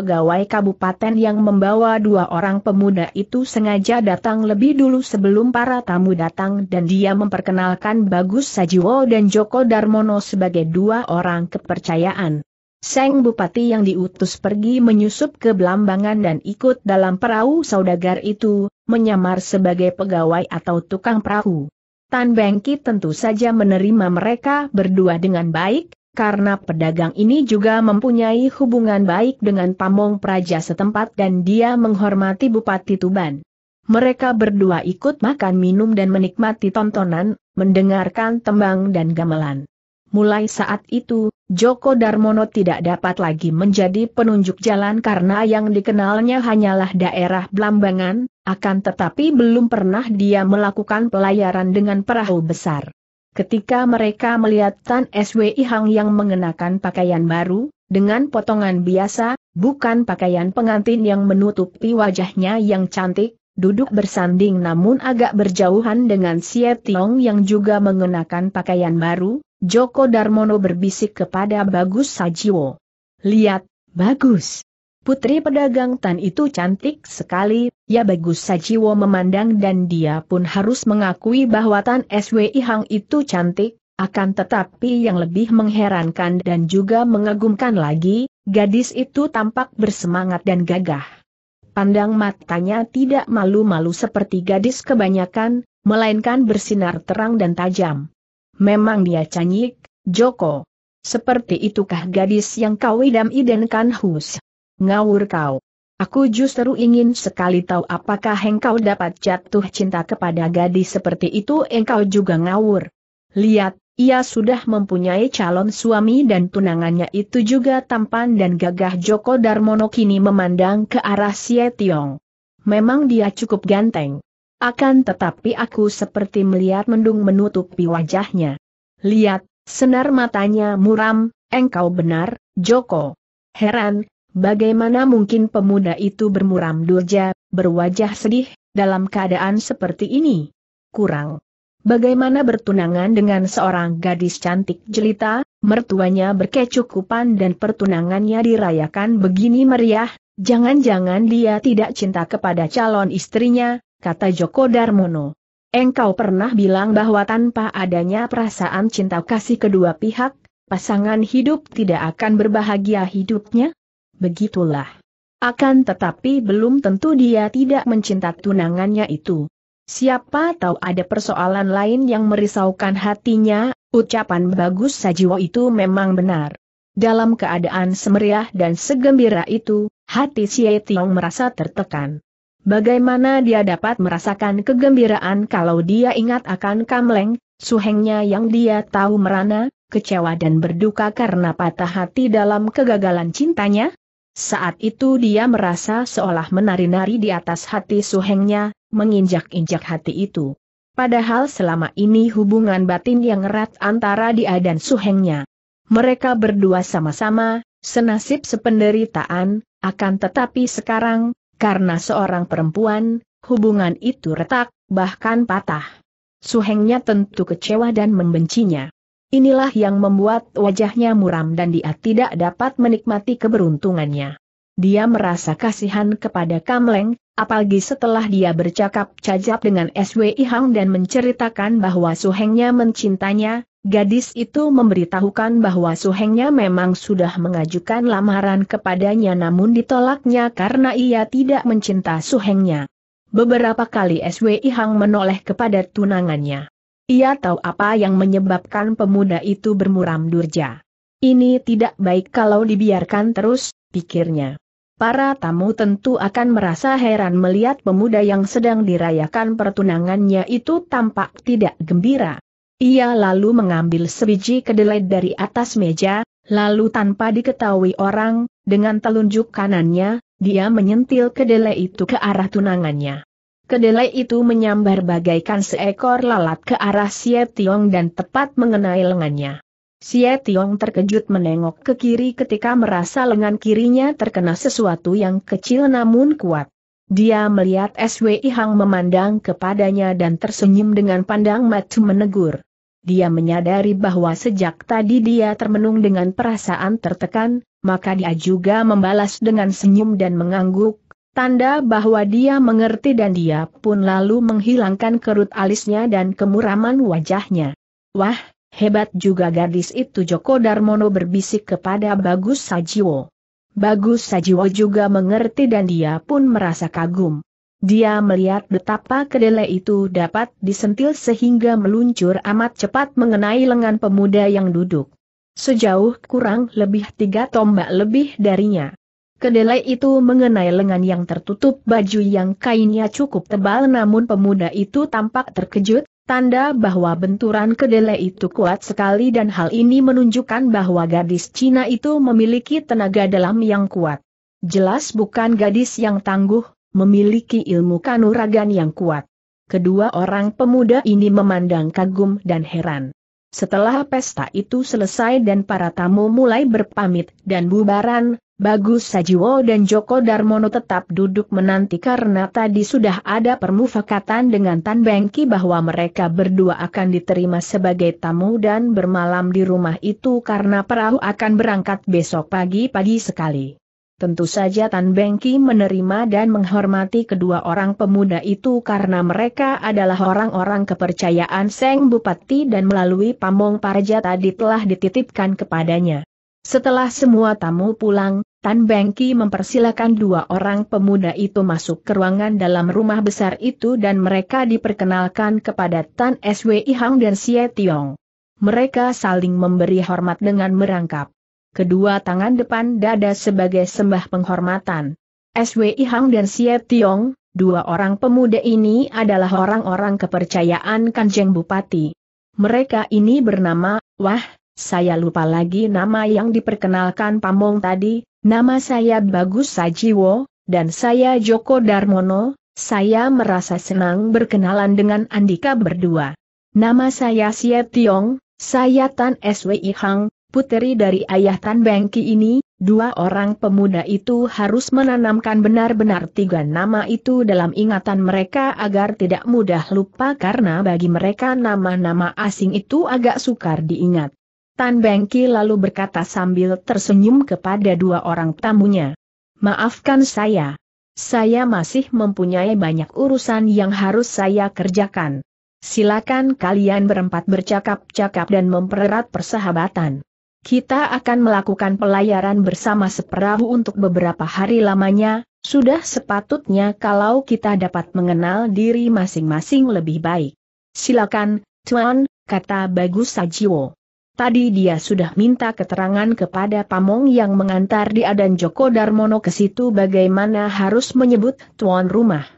pegawai kabupaten yang membawa dua orang pemuda itu sengaja datang lebih dulu sebelum para tamu datang dan dia memperkenalkan Bagus Sajiwo dan Joko Darmono sebagai dua orang kepercayaan. Seng Bupati yang diutus pergi menyusup ke Belambangan dan ikut dalam perahu saudagar itu, menyamar sebagai pegawai atau tukang perahu. Tan Bengki tentu saja menerima mereka berdua dengan baik, karena pedagang ini juga mempunyai hubungan baik dengan pamong praja setempat dan dia menghormati Bupati Tuban. Mereka berdua ikut makan minum dan menikmati tontonan, mendengarkan tembang dan gamelan. Mulai saat itu, Joko Darmono tidak dapat lagi menjadi penunjuk jalan karena yang dikenalnya hanyalah daerah Blambangan, akan tetapi belum pernah dia melakukan pelayaran dengan perahu besar. Ketika mereka melihat Tan SWI Hang yang mengenakan pakaian baru, dengan potongan biasa, bukan pakaian pengantin yang menutupi wajahnya yang cantik, duduk bersanding namun agak berjauhan dengan Xie Tiong yang juga mengenakan pakaian baru, Joko Darmono berbisik kepada Bagus Sajiwo. Lihat, bagus. Putri pedagang Tan itu cantik sekali, ya bagus Sajiwo memandang dan dia pun harus mengakui bahwa Tan SWI Hang itu cantik, akan tetapi yang lebih mengherankan dan juga mengagumkan lagi, gadis itu tampak bersemangat dan gagah. Pandang matanya tidak malu-malu seperti gadis kebanyakan, melainkan bersinar terang dan tajam. Memang dia canyik, Joko. Seperti itukah gadis yang kau idam idenkan Hus? ngawur kau. Aku justru ingin sekali tahu apakah engkau dapat jatuh cinta kepada gadis seperti itu engkau juga ngawur. Lihat, ia sudah mempunyai calon suami dan tunangannya itu juga tampan dan gagah Joko Darmono kini memandang ke arah Sietiong. Tiong. Memang dia cukup ganteng. Akan tetapi aku seperti melihat mendung menutupi wajahnya. Lihat, senar matanya muram, engkau benar, Joko. Heran, Bagaimana mungkin pemuda itu bermuram durja, berwajah sedih, dalam keadaan seperti ini? Kurang. Bagaimana bertunangan dengan seorang gadis cantik jelita, mertuanya berkecukupan dan pertunangannya dirayakan begini meriah, jangan-jangan dia tidak cinta kepada calon istrinya, kata Joko Darmono. Engkau pernah bilang bahwa tanpa adanya perasaan cinta kasih kedua pihak, pasangan hidup tidak akan berbahagia hidupnya? begitulah. Akan tetapi belum tentu dia tidak mencinta tunangannya itu. Siapa tahu ada persoalan lain yang merisaukan hatinya, ucapan bagus Sajiwo itu memang benar. Dalam keadaan semeriah dan segembira itu, hati Xie Tiong merasa tertekan. Bagaimana dia dapat merasakan kegembiraan kalau dia ingat akan Kamleng, suhengnya yang dia tahu merana, kecewa dan berduka karena patah hati dalam kegagalan cintanya? Saat itu dia merasa seolah menari-nari di atas hati suhengnya, menginjak-injak hati itu. Padahal selama ini hubungan batin yang erat antara dia dan suhengnya. Mereka berdua sama-sama, senasib sependeritaan, akan tetapi sekarang, karena seorang perempuan, hubungan itu retak, bahkan patah. Suhengnya tentu kecewa dan membencinya. Inilah yang membuat wajahnya muram dan dia tidak dapat menikmati keberuntungannya. Dia merasa kasihan kepada Kamleng, apalagi setelah dia bercakap-cacap dengan SWI Hang dan menceritakan bahwa suhengnya mencintanya, gadis itu memberitahukan bahwa suhengnya memang sudah mengajukan lamaran kepadanya namun ditolaknya karena ia tidak mencinta suhengnya. Beberapa kali SWI Hang menoleh kepada tunangannya. Ia tahu apa yang menyebabkan pemuda itu bermuram durja. Ini tidak baik kalau dibiarkan terus, pikirnya. Para tamu tentu akan merasa heran melihat pemuda yang sedang dirayakan pertunangannya itu tampak tidak gembira. Ia lalu mengambil sebiji kedelai dari atas meja, lalu tanpa diketahui orang, dengan telunjuk kanannya, dia menyentil kedelai itu ke arah tunangannya. Kedelai itu menyambar bagaikan seekor lalat ke arah Xie Tiong dan tepat mengenai lengannya. Xie Tiong terkejut menengok ke kiri ketika merasa lengan kirinya terkena sesuatu yang kecil namun kuat. Dia melihat SWI Hang memandang kepadanya dan tersenyum dengan pandang mata menegur. Dia menyadari bahwa sejak tadi dia termenung dengan perasaan tertekan, maka dia juga membalas dengan senyum dan mengangguk, Tanda bahwa dia mengerti dan dia pun lalu menghilangkan kerut alisnya dan kemuraman wajahnya. Wah, hebat juga gadis itu Joko Darmono berbisik kepada Bagus Sajiwo. Bagus Sajiwo juga mengerti dan dia pun merasa kagum. Dia melihat betapa kedelai itu dapat disentil sehingga meluncur amat cepat mengenai lengan pemuda yang duduk. Sejauh kurang lebih tiga tombak lebih darinya. Kedelai itu mengenai lengan yang tertutup baju yang kainnya cukup tebal namun pemuda itu tampak terkejut, tanda bahwa benturan kedelai itu kuat sekali dan hal ini menunjukkan bahwa gadis Cina itu memiliki tenaga dalam yang kuat. Jelas bukan gadis yang tangguh, memiliki ilmu kanuragan yang kuat. Kedua orang pemuda ini memandang kagum dan heran. Setelah pesta itu selesai dan para tamu mulai berpamit dan bubaran, Bagus Sajiwo dan Joko Darmono tetap duduk menanti karena tadi sudah ada permufakatan dengan Tan Bengki bahwa mereka berdua akan diterima sebagai tamu dan bermalam di rumah itu karena perahu akan berangkat besok pagi-pagi sekali. Tentu saja Tan Bengki menerima dan menghormati kedua orang pemuda itu karena mereka adalah orang-orang kepercayaan Seng Bupati dan melalui Pamong Parja tadi telah dititipkan kepadanya. Setelah semua tamu pulang, Tan Bengki mempersilakan dua orang pemuda itu masuk ke ruangan dalam rumah besar itu dan mereka diperkenalkan kepada Tan SWI Hang dan Xie Tiong. Mereka saling memberi hormat dengan merangkap kedua tangan depan dada sebagai sembah penghormatan. SWI Hang dan Xie Tiong, dua orang pemuda ini adalah orang-orang kepercayaan Kanjeng Bupati. Mereka ini bernama, wah, saya lupa lagi nama yang diperkenalkan Pamong tadi, Nama saya Bagus Sajiwo, dan saya Joko Darmono, saya merasa senang berkenalan dengan Andika berdua. Nama saya Sia Tiong, saya Tan SWI Hang, puteri dari ayah Tan Bengki ini, dua orang pemuda itu harus menanamkan benar-benar tiga nama itu dalam ingatan mereka agar tidak mudah lupa karena bagi mereka nama-nama asing itu agak sukar diingat. Tan Bengki lalu berkata sambil tersenyum kepada dua orang tamunya. Maafkan saya. Saya masih mempunyai banyak urusan yang harus saya kerjakan. Silakan kalian berempat bercakap-cakap dan mempererat persahabatan. Kita akan melakukan pelayaran bersama seperahu untuk beberapa hari lamanya, sudah sepatutnya kalau kita dapat mengenal diri masing-masing lebih baik. Silakan, Tuan, kata Bagus Sajiwo. Tadi dia sudah minta keterangan kepada Pamong yang mengantar dia dan Joko Darmono ke situ bagaimana harus menyebut tuan rumah.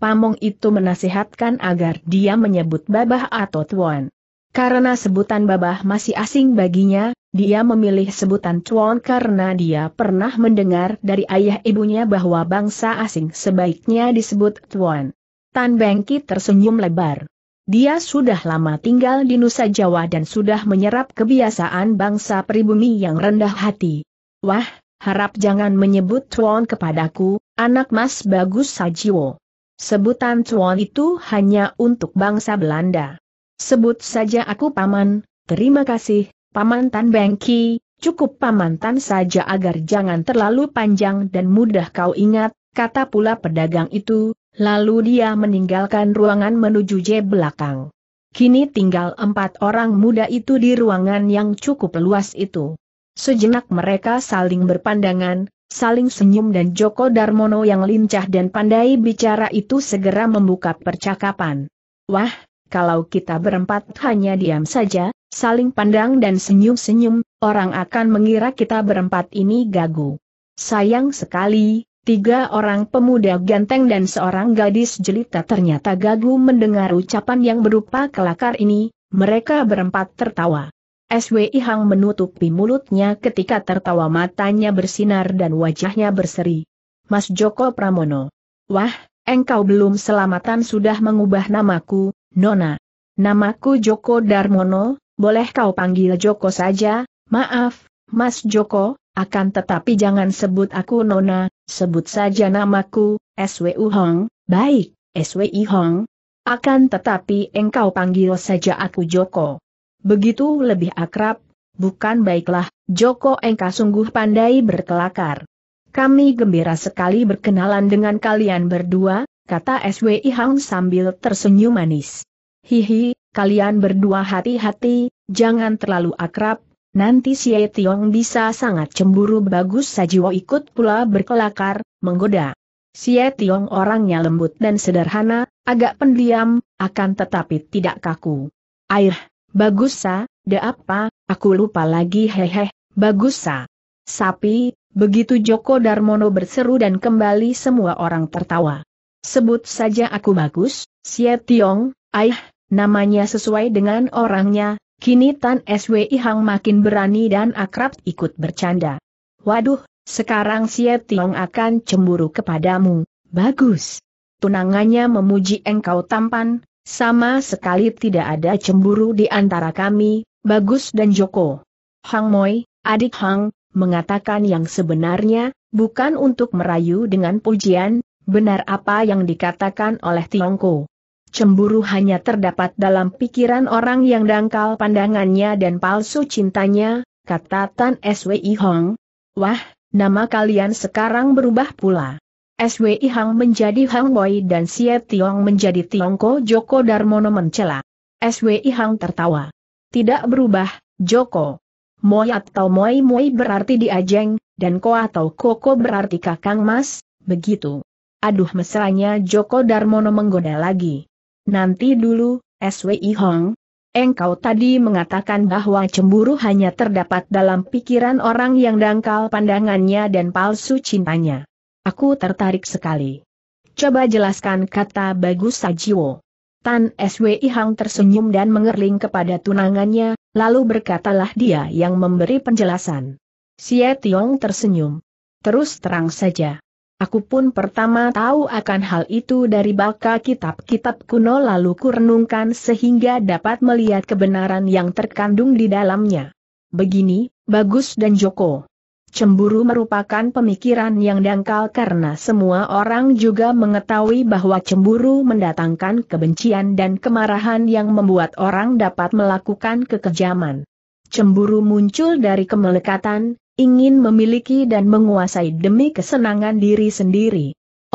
Pamong itu menasihatkan agar dia menyebut babah atau tuan. Karena sebutan babah masih asing baginya, dia memilih sebutan tuan karena dia pernah mendengar dari ayah ibunya bahwa bangsa asing sebaiknya disebut tuan. Tan Bengki tersenyum lebar. Dia sudah lama tinggal di Nusa Jawa dan sudah menyerap kebiasaan bangsa pribumi yang rendah hati. Wah, harap jangan menyebut Tuan kepadaku, anak Mas Bagus Sajiwo. Sebutan Tuan itu hanya untuk bangsa Belanda. Sebut saja aku Paman, terima kasih, Paman Tan Bengki, cukup Paman Tan saja agar jangan terlalu panjang dan mudah kau ingat, kata pula pedagang itu, Lalu dia meninggalkan ruangan menuju J belakang. Kini tinggal empat orang muda itu di ruangan yang cukup luas itu. Sejenak mereka saling berpandangan, saling senyum dan Joko Darmono yang lincah dan pandai bicara itu segera membuka percakapan. Wah, kalau kita berempat hanya diam saja, saling pandang dan senyum-senyum, orang akan mengira kita berempat ini gagu. Sayang sekali, Tiga orang pemuda ganteng dan seorang gadis jelita ternyata gagu mendengar ucapan yang berupa kelakar ini, mereka berempat tertawa. SWI Hang menutupi mulutnya ketika tertawa matanya bersinar dan wajahnya berseri. Mas Joko Pramono. Wah, engkau belum selamatan sudah mengubah namaku, Nona. Namaku Joko Darmono, boleh kau panggil Joko saja, maaf, Mas Joko, akan tetapi jangan sebut aku Nona, Sebut saja namaku, SWU Hong, baik, SWI Hong. Akan tetapi engkau panggil saja aku Joko. Begitu lebih akrab, bukan baiklah, Joko engkau sungguh pandai berkelakar. Kami gembira sekali berkenalan dengan kalian berdua, kata SWI Hong sambil tersenyum manis. Hihi, kalian berdua hati-hati, jangan terlalu akrab, nanti si Tiong bisa sangat cemburu bagus Sajiwo ikut pula berkelakar, menggoda. Si Tiong orangnya lembut dan sederhana, agak pendiam, akan tetapi tidak kaku. Air, bagus sa, De apa, aku lupa lagi hehe, bagus sa. Sapi, begitu Joko Darmono berseru dan kembali semua orang tertawa. Sebut saja aku bagus, si Tiong, aih, namanya sesuai dengan orangnya, Kini Tan SWI Hang makin berani dan akrab ikut bercanda. Waduh, sekarang Xie Tiong akan cemburu kepadamu. Bagus. Tunangannya memuji engkau tampan, sama sekali tidak ada cemburu di antara kami, Bagus dan Joko. Hang Moi, adik Hang, mengatakan yang sebenarnya, bukan untuk merayu dengan pujian, benar apa yang dikatakan oleh Tiongko. Cemburu hanya terdapat dalam pikiran orang yang dangkal pandangannya dan palsu cintanya, kata Tan SWI Hong. Wah, nama kalian sekarang berubah pula. SWI Hang menjadi Hang Boy dan Sia Tiong menjadi Tiongko Joko Darmono mencela. SWI Hang tertawa. Tidak berubah, Joko. Moi atau Moi Moi berarti diajeng, dan Ko atau Koko berarti kakang mas, begitu. Aduh mesranya Joko Darmono menggoda lagi. Nanti dulu, SWI Hong, engkau tadi mengatakan bahwa cemburu hanya terdapat dalam pikiran orang yang dangkal pandangannya dan palsu cintanya. Aku tertarik sekali. Coba jelaskan kata bagus Sajiwo. Tan SWI Hang tersenyum dan mengerling kepada tunangannya, lalu berkatalah dia yang memberi penjelasan. Sia Tiong tersenyum. Terus terang saja. Aku pun pertama tahu akan hal itu dari baka kitab-kitab kuno lalu kurenungkan sehingga dapat melihat kebenaran yang terkandung di dalamnya. Begini, Bagus dan Joko. Cemburu merupakan pemikiran yang dangkal karena semua orang juga mengetahui bahwa cemburu mendatangkan kebencian dan kemarahan yang membuat orang dapat melakukan kekejaman. Cemburu muncul dari kemelekatan, ingin memiliki dan menguasai demi kesenangan diri sendiri.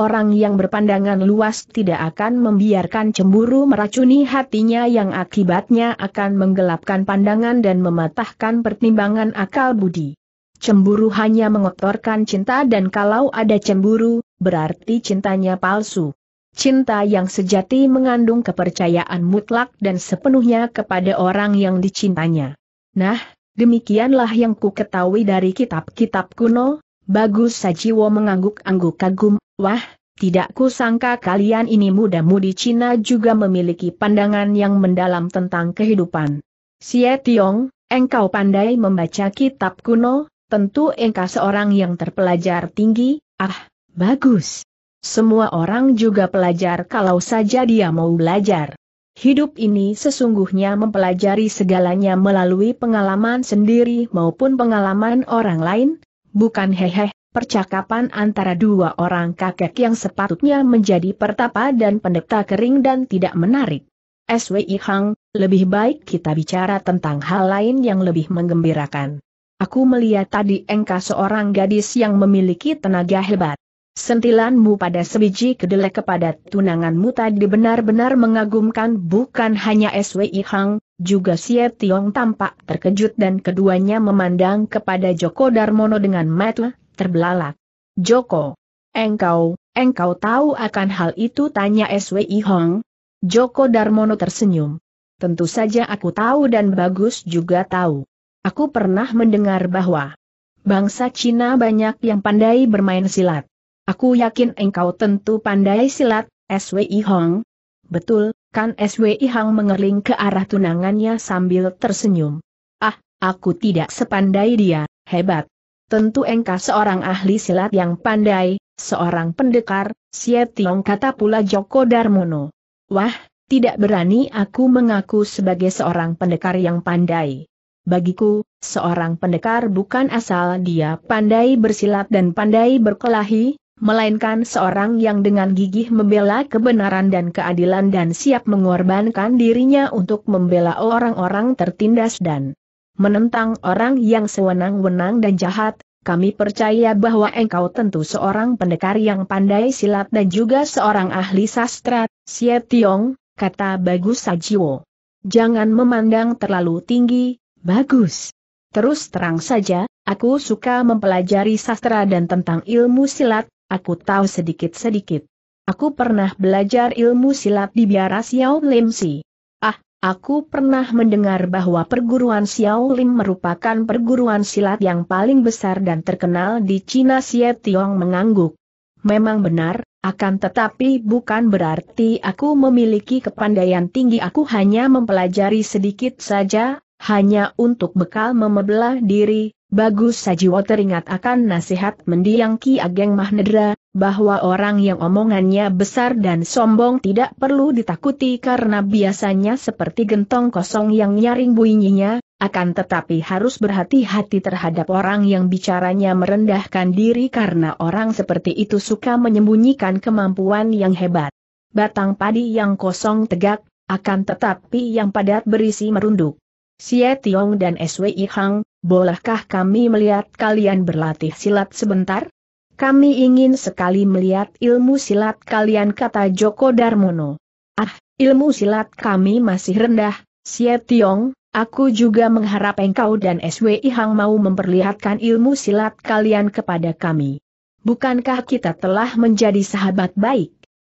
Orang yang berpandangan luas tidak akan membiarkan cemburu meracuni hatinya yang akibatnya akan menggelapkan pandangan dan mematahkan pertimbangan akal budi. Cemburu hanya mengotorkan cinta dan kalau ada cemburu, berarti cintanya palsu. Cinta yang sejati mengandung kepercayaan mutlak dan sepenuhnya kepada orang yang dicintanya. Nah, Demikianlah yang ku ketahui dari kitab-kitab kuno, bagus Sajiwo mengangguk-angguk kagum, wah, tidak ku sangka kalian ini muda-mudi Cina juga memiliki pandangan yang mendalam tentang kehidupan. Xie Tiong, engkau pandai membaca kitab kuno, tentu engkau seorang yang terpelajar tinggi, ah, bagus. Semua orang juga pelajar kalau saja dia mau belajar. Hidup ini sesungguhnya mempelajari segalanya melalui pengalaman sendiri maupun pengalaman orang lain, bukan hehe, percakapan antara dua orang kakek yang sepatutnya menjadi pertapa dan pendeta kering dan tidak menarik. SWI Hang, lebih baik kita bicara tentang hal lain yang lebih menggembirakan. Aku melihat tadi engkau seorang gadis yang memiliki tenaga hebat. Sentilanmu pada sebiji kedelai kepada tunanganmu tadi benar-benar mengagumkan bukan hanya SWI Hang, juga Sia Tiong tampak terkejut dan keduanya memandang kepada Joko Darmono dengan mata terbelalak. Joko, engkau, engkau tahu akan hal itu tanya SWI Hang? Joko Darmono tersenyum. Tentu saja aku tahu dan bagus juga tahu. Aku pernah mendengar bahwa bangsa Cina banyak yang pandai bermain silat. Aku yakin engkau tentu pandai silat, SWI Hong. Betul, kan SWI Hong mengerling ke arah tunangannya sambil tersenyum. Ah, aku tidak sepandai dia, hebat. Tentu engkau seorang ahli silat yang pandai, seorang pendekar, Sietiong kata pula Joko Darmono. Wah, tidak berani aku mengaku sebagai seorang pendekar yang pandai. Bagiku, seorang pendekar bukan asal dia pandai bersilat dan pandai berkelahi, melainkan seorang yang dengan gigih membela kebenaran dan keadilan dan siap mengorbankan dirinya untuk membela orang-orang tertindas dan menentang orang yang sewenang-wenang dan jahat, kami percaya bahwa engkau tentu seorang pendekar yang pandai silat dan juga seorang ahli sastra, Xie Tiong, kata Bagus Sajiwo. Jangan memandang terlalu tinggi, bagus. Terus terang saja, aku suka mempelajari sastra dan tentang ilmu silat, Aku tahu sedikit-sedikit. Aku pernah belajar ilmu silat di biara Xiao Lim Si. Ah, aku pernah mendengar bahwa perguruan Xiao Lim merupakan perguruan silat yang paling besar dan terkenal di Cina Xie Tiong mengangguk. Memang benar, akan tetapi bukan berarti aku memiliki kepandaian tinggi aku hanya mempelajari sedikit saja, hanya untuk bekal memebelah diri, Bagus Sajiwo teringat akan nasihat mendiang Ki Ageng Mahnedra, bahwa orang yang omongannya besar dan sombong tidak perlu ditakuti karena biasanya seperti gentong kosong yang nyaring bunyinya, akan tetapi harus berhati-hati terhadap orang yang bicaranya merendahkan diri karena orang seperti itu suka menyembunyikan kemampuan yang hebat. Batang padi yang kosong tegak, akan tetapi yang padat berisi merunduk. Xie Tiong dan SWI Hang, bolehkah kami melihat kalian berlatih silat sebentar? Kami ingin sekali melihat ilmu silat kalian kata Joko Darmono. Ah, ilmu silat kami masih rendah, Sia Tiong, aku juga mengharap engkau dan SWI Hang mau memperlihatkan ilmu silat kalian kepada kami. Bukankah kita telah menjadi sahabat baik?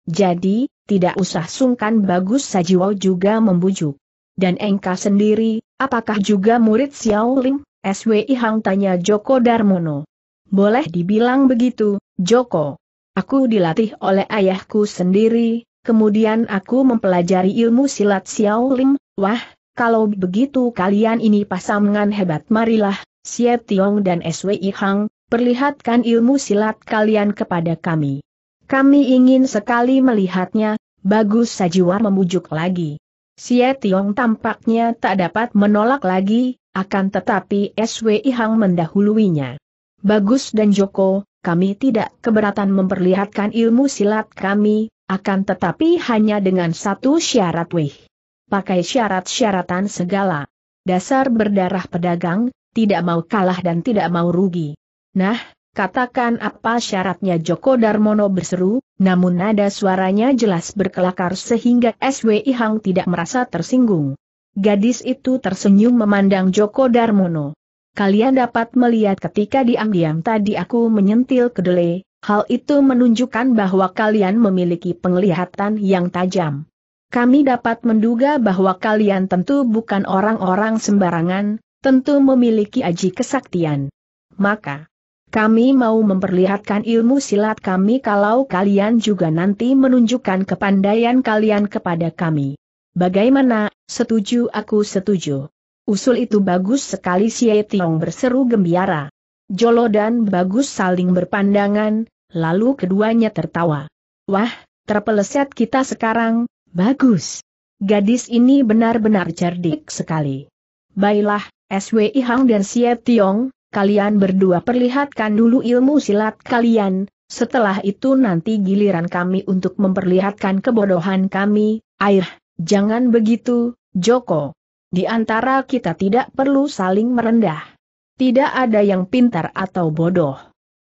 Jadi, tidak usah sungkan bagus Sajiwo juga membujuk. Dan engkau sendiri, apakah juga murid Xiao Ling? SWI Hang tanya Joko Darmono. Boleh dibilang begitu, Joko. Aku dilatih oleh ayahku sendiri, kemudian aku mempelajari ilmu silat Lim. wah, kalau begitu kalian ini pasangan hebat marilah, Xie Tiong dan SWI Hang, perlihatkan ilmu silat kalian kepada kami. Kami ingin sekali melihatnya, bagus Sajiwa memujuk lagi. Xie Tiong tampaknya tak dapat menolak lagi, akan tetapi SWI Hang mendahuluinya. Bagus dan Joko, kami tidak keberatan memperlihatkan ilmu silat kami, akan tetapi hanya dengan satu syarat weh. Pakai syarat-syaratan segala. Dasar berdarah pedagang, tidak mau kalah dan tidak mau rugi. Nah, Katakan apa syaratnya Joko Darmono berseru, namun nada suaranya jelas berkelakar sehingga SWI Hang tidak merasa tersinggung. Gadis itu tersenyum memandang Joko Darmono. Kalian dapat melihat ketika diam-diam tadi aku menyentil kedelai, hal itu menunjukkan bahwa kalian memiliki penglihatan yang tajam. Kami dapat menduga bahwa kalian tentu bukan orang-orang sembarangan, tentu memiliki aji kesaktian. Maka, kami mau memperlihatkan ilmu silat kami kalau kalian juga nanti menunjukkan kepandaian kalian kepada kami. Bagaimana, setuju aku setuju. Usul itu bagus sekali si Tiong berseru gembira. Jolo dan Bagus saling berpandangan, lalu keduanya tertawa. Wah, terpeleset kita sekarang, bagus. Gadis ini benar-benar cerdik sekali. Baiklah, SWI Hang dan Xie Tiong, kalian berdua perlihatkan dulu ilmu silat kalian, setelah itu nanti giliran kami untuk memperlihatkan kebodohan kami, air, jangan begitu, Joko. Di antara kita tidak perlu saling merendah. Tidak ada yang pintar atau bodoh.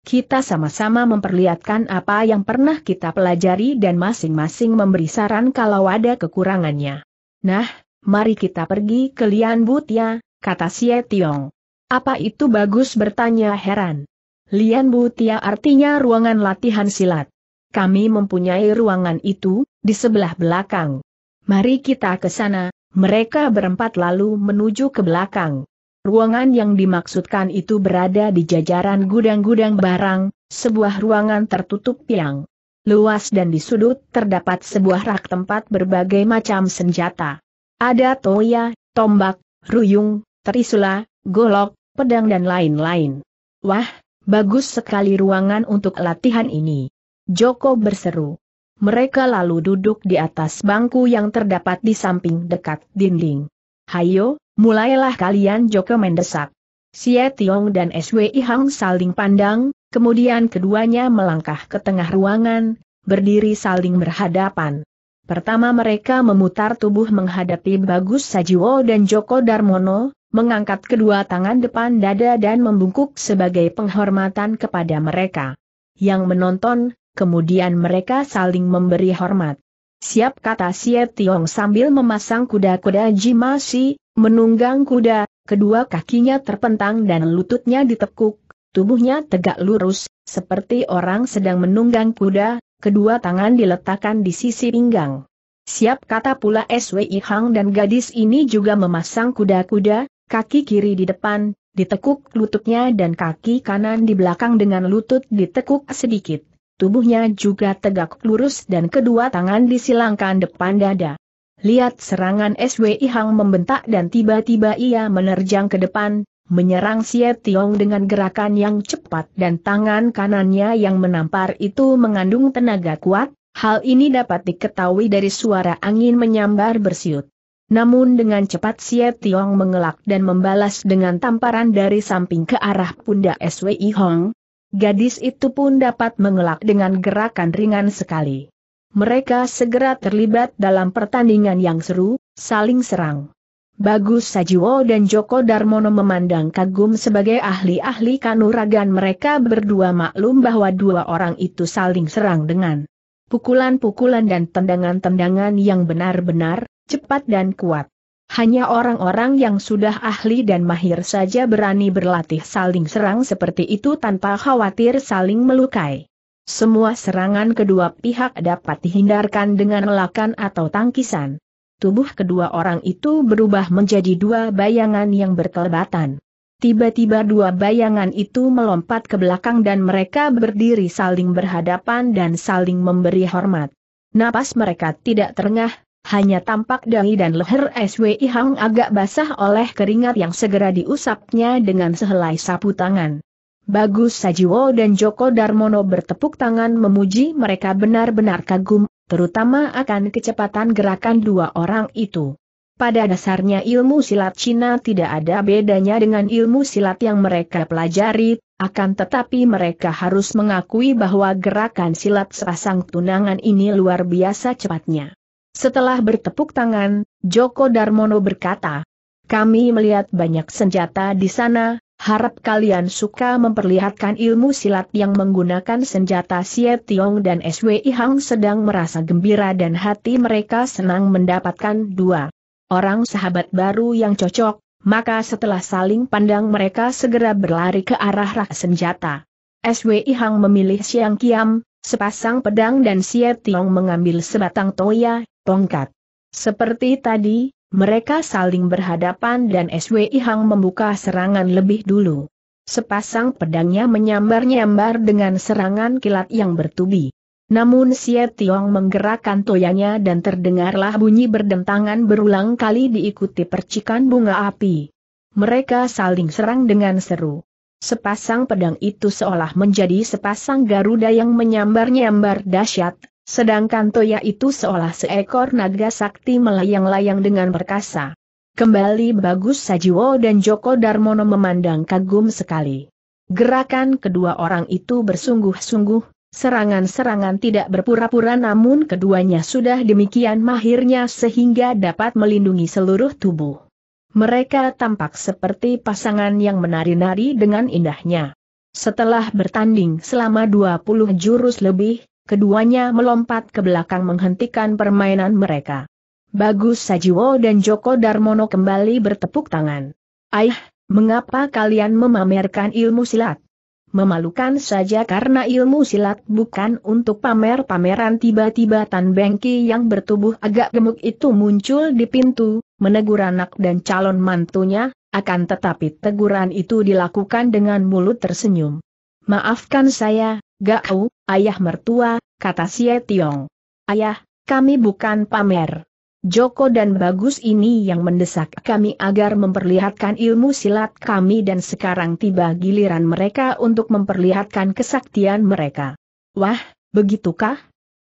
Kita sama-sama memperlihatkan apa yang pernah kita pelajari dan masing-masing memberi saran kalau ada kekurangannya. Nah, mari kita pergi ke Lian Butia, kata Xie Tiong. Apa itu bagus bertanya heran. Lian Butia artinya ruangan latihan silat. Kami mempunyai ruangan itu, di sebelah belakang. Mari kita ke sana, mereka berempat lalu menuju ke belakang. Ruangan yang dimaksudkan itu berada di jajaran gudang-gudang barang, sebuah ruangan tertutup yang Luas dan di sudut terdapat sebuah rak tempat berbagai macam senjata. Ada toya, tombak, ruyung, trisula, golok, pedang dan lain-lain. Wah, bagus sekali ruangan untuk latihan ini. Joko berseru. Mereka lalu duduk di atas bangku yang terdapat di samping dekat dinding. Hayo, mulailah kalian Joko mendesak. Xie Tiong dan SWI Hang saling pandang, kemudian keduanya melangkah ke tengah ruangan, berdiri saling berhadapan. Pertama mereka memutar tubuh menghadapi Bagus Sajiwo dan Joko Darmono, mengangkat kedua tangan depan dada dan membungkuk sebagai penghormatan kepada mereka. Yang menonton, kemudian mereka saling memberi hormat. Siap kata Sia Tiong sambil memasang kuda-kuda jima si, menunggang kuda, kedua kakinya terpentang dan lututnya ditekuk, tubuhnya tegak lurus, seperti orang sedang menunggang kuda, kedua tangan diletakkan di sisi pinggang. Siap kata pula SWI Hang dan gadis ini juga memasang kuda-kuda, kaki kiri di depan, ditekuk lututnya dan kaki kanan di belakang dengan lutut ditekuk sedikit. Tubuhnya juga tegak lurus dan kedua tangan disilangkan depan dada. Lihat serangan SWI Hang membentak dan tiba-tiba ia menerjang ke depan, menyerang Xie Tiong dengan gerakan yang cepat dan tangan kanannya yang menampar itu mengandung tenaga kuat, hal ini dapat diketahui dari suara angin menyambar bersiut. Namun dengan cepat Xie Tiong mengelak dan membalas dengan tamparan dari samping ke arah pundak SWI Hong. Gadis itu pun dapat mengelak dengan gerakan ringan sekali. Mereka segera terlibat dalam pertandingan yang seru, saling serang. Bagus Sajiwo dan Joko Darmono memandang kagum sebagai ahli-ahli kanuragan mereka berdua maklum bahwa dua orang itu saling serang dengan pukulan-pukulan dan tendangan-tendangan yang benar-benar, cepat dan kuat. Hanya orang-orang yang sudah ahli dan mahir saja berani berlatih saling serang seperti itu tanpa khawatir saling melukai. Semua serangan kedua pihak dapat dihindarkan dengan lelakan atau tangkisan. Tubuh kedua orang itu berubah menjadi dua bayangan yang berkelebatan. Tiba-tiba dua bayangan itu melompat ke belakang dan mereka berdiri saling berhadapan dan saling memberi hormat. Napas mereka tidak terengah, hanya tampak dahi dan leher SWI Hang agak basah oleh keringat yang segera diusapnya dengan sehelai sapu tangan. Bagus Sajiwo dan Joko Darmono bertepuk tangan memuji mereka benar-benar kagum, terutama akan kecepatan gerakan dua orang itu. Pada dasarnya ilmu silat Cina tidak ada bedanya dengan ilmu silat yang mereka pelajari, akan tetapi mereka harus mengakui bahwa gerakan silat sepasang tunangan ini luar biasa cepatnya. Setelah bertepuk tangan, Joko Darmono berkata, kami melihat banyak senjata di sana, harap kalian suka memperlihatkan ilmu silat yang menggunakan senjata Siet Tiong dan SWI Hang sedang merasa gembira dan hati mereka senang mendapatkan dua orang sahabat baru yang cocok, maka setelah saling pandang mereka segera berlari ke arah rak senjata. SWI Hang memilih Siang Kiam, sepasang pedang dan Siet Tiong mengambil sebatang toya, tongkat. Seperti tadi, mereka saling berhadapan dan SWI Hang membuka serangan lebih dulu. Sepasang pedangnya menyambar-nyambar dengan serangan kilat yang bertubi. Namun Xie Tiong menggerakkan toyanya dan terdengarlah bunyi berdentangan berulang kali diikuti percikan bunga api. Mereka saling serang dengan seru. Sepasang pedang itu seolah menjadi sepasang Garuda yang menyambar-nyambar dahsyat, Sedangkan Toya itu seolah seekor naga sakti melayang-layang dengan perkasa. Kembali Bagus Sajiwo dan Joko Darmono memandang kagum sekali. Gerakan kedua orang itu bersungguh-sungguh, serangan-serangan tidak berpura-pura namun keduanya sudah demikian mahirnya sehingga dapat melindungi seluruh tubuh. Mereka tampak seperti pasangan yang menari-nari dengan indahnya. Setelah bertanding selama 20 jurus lebih, Keduanya melompat ke belakang menghentikan permainan mereka. Bagus Sajiwo dan Joko Darmono kembali bertepuk tangan. Aih, mengapa kalian memamerkan ilmu silat? Memalukan saja karena ilmu silat bukan untuk pamer-pameran tiba-tiba Tan Bengki yang bertubuh agak gemuk itu muncul di pintu, menegur anak dan calon mantunya, akan tetapi teguran itu dilakukan dengan mulut tersenyum. Maafkan saya, gakau. Ayah mertua, kata Sia Tiong. Ayah, kami bukan pamer. Joko dan Bagus ini yang mendesak kami agar memperlihatkan ilmu silat kami dan sekarang tiba giliran mereka untuk memperlihatkan kesaktian mereka. Wah, begitukah?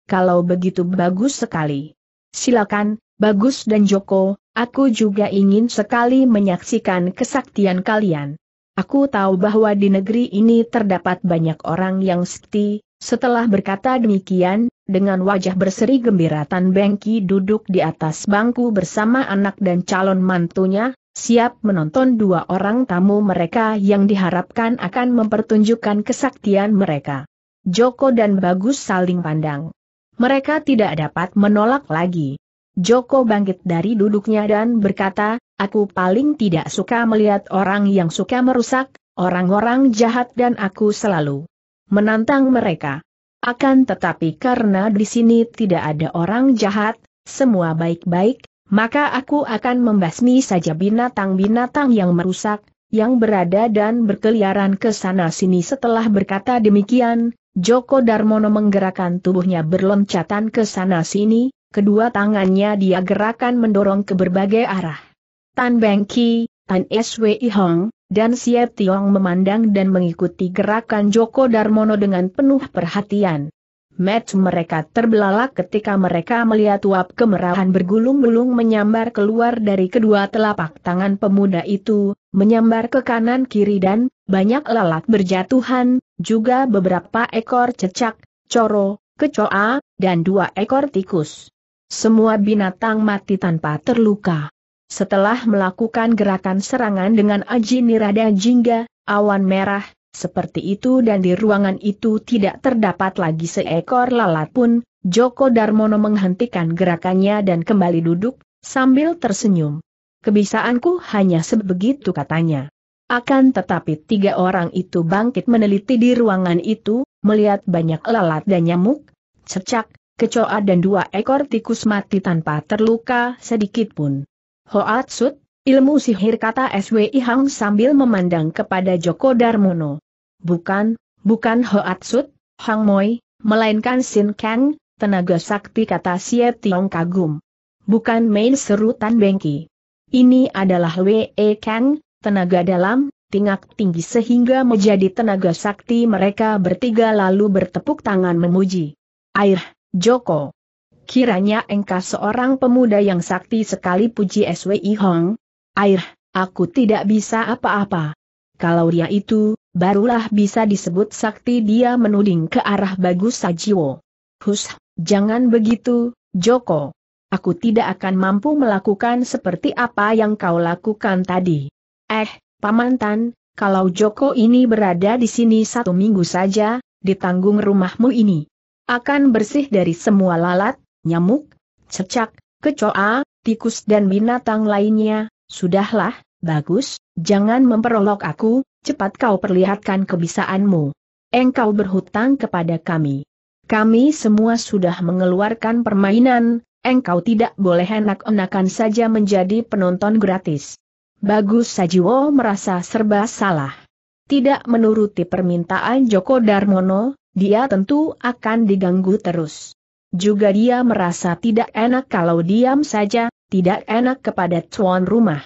Kalau begitu bagus sekali. Silakan, Bagus dan Joko, aku juga ingin sekali menyaksikan kesaktian kalian. Aku tahu bahwa di negeri ini terdapat banyak orang yang sekti, setelah berkata demikian, dengan wajah berseri gembira Tan Bengki duduk di atas bangku bersama anak dan calon mantunya, siap menonton dua orang tamu mereka yang diharapkan akan mempertunjukkan kesaktian mereka. Joko dan Bagus saling pandang. Mereka tidak dapat menolak lagi. Joko bangkit dari duduknya dan berkata, Aku paling tidak suka melihat orang yang suka merusak, orang-orang jahat dan aku selalu menantang mereka. Akan tetapi karena di sini tidak ada orang jahat, semua baik-baik, maka aku akan membasmi saja binatang-binatang yang merusak, yang berada dan berkeliaran ke sana-sini setelah berkata demikian, Joko Darmono menggerakkan tubuhnya berloncatan ke sana-sini, kedua tangannya dia gerakan mendorong ke berbagai arah. Tan Beng Ki, Tan Swi Hong, dan Siap Tiong memandang dan mengikuti gerakan Joko Darmono dengan penuh perhatian. Match mereka terbelalak ketika mereka melihat uap kemerahan bergulung-gulung menyambar keluar dari kedua telapak tangan pemuda itu, menyambar ke kanan kiri dan, banyak lalat berjatuhan, juga beberapa ekor cecak, coro, kecoa, dan dua ekor tikus. Semua binatang mati tanpa terluka. Setelah melakukan gerakan serangan dengan Aji Nirada Jingga, awan merah, seperti itu dan di ruangan itu tidak terdapat lagi seekor lalat pun, Joko Darmono menghentikan gerakannya dan kembali duduk, sambil tersenyum. Kebisaanku hanya sebegitu katanya. Akan tetapi tiga orang itu bangkit meneliti di ruangan itu, melihat banyak lalat dan nyamuk, cecak, kecoa dan dua ekor tikus mati tanpa terluka sedikit pun. Hoatsut, ilmu sihir kata SWI Hang sambil memandang kepada Joko Darmono. Bukan, bukan Hoatsut, Hang Moi, melainkan Sin Kang, tenaga sakti kata Siet Tiong kagum. Bukan main serutan Bengki. Ini adalah We Kang, tenaga dalam, tingkat tinggi sehingga menjadi tenaga sakti mereka bertiga lalu bertepuk tangan memuji. Air, Joko. Kiranya engkau seorang pemuda yang sakti sekali puji SWI Hong. Air, aku tidak bisa apa-apa. Kalau dia itu, barulah bisa disebut sakti dia menuding ke arah Bagus Sajiwo. Hus, jangan begitu, Joko. Aku tidak akan mampu melakukan seperti apa yang kau lakukan tadi. Eh, Pamantan, kalau Joko ini berada di sini satu minggu saja, ditanggung rumahmu ini. Akan bersih dari semua lalat, nyamuk, cecak, kecoa, tikus dan binatang lainnya, sudahlah, bagus, jangan memperolok aku, cepat kau perlihatkan kebisaanmu. Engkau berhutang kepada kami. Kami semua sudah mengeluarkan permainan, engkau tidak boleh enak-enakan saja menjadi penonton gratis. Bagus Sajiwo merasa serba salah. Tidak menuruti permintaan Joko Darmono, dia tentu akan diganggu terus. Juga dia merasa tidak enak kalau diam saja, tidak enak kepada tuan rumah.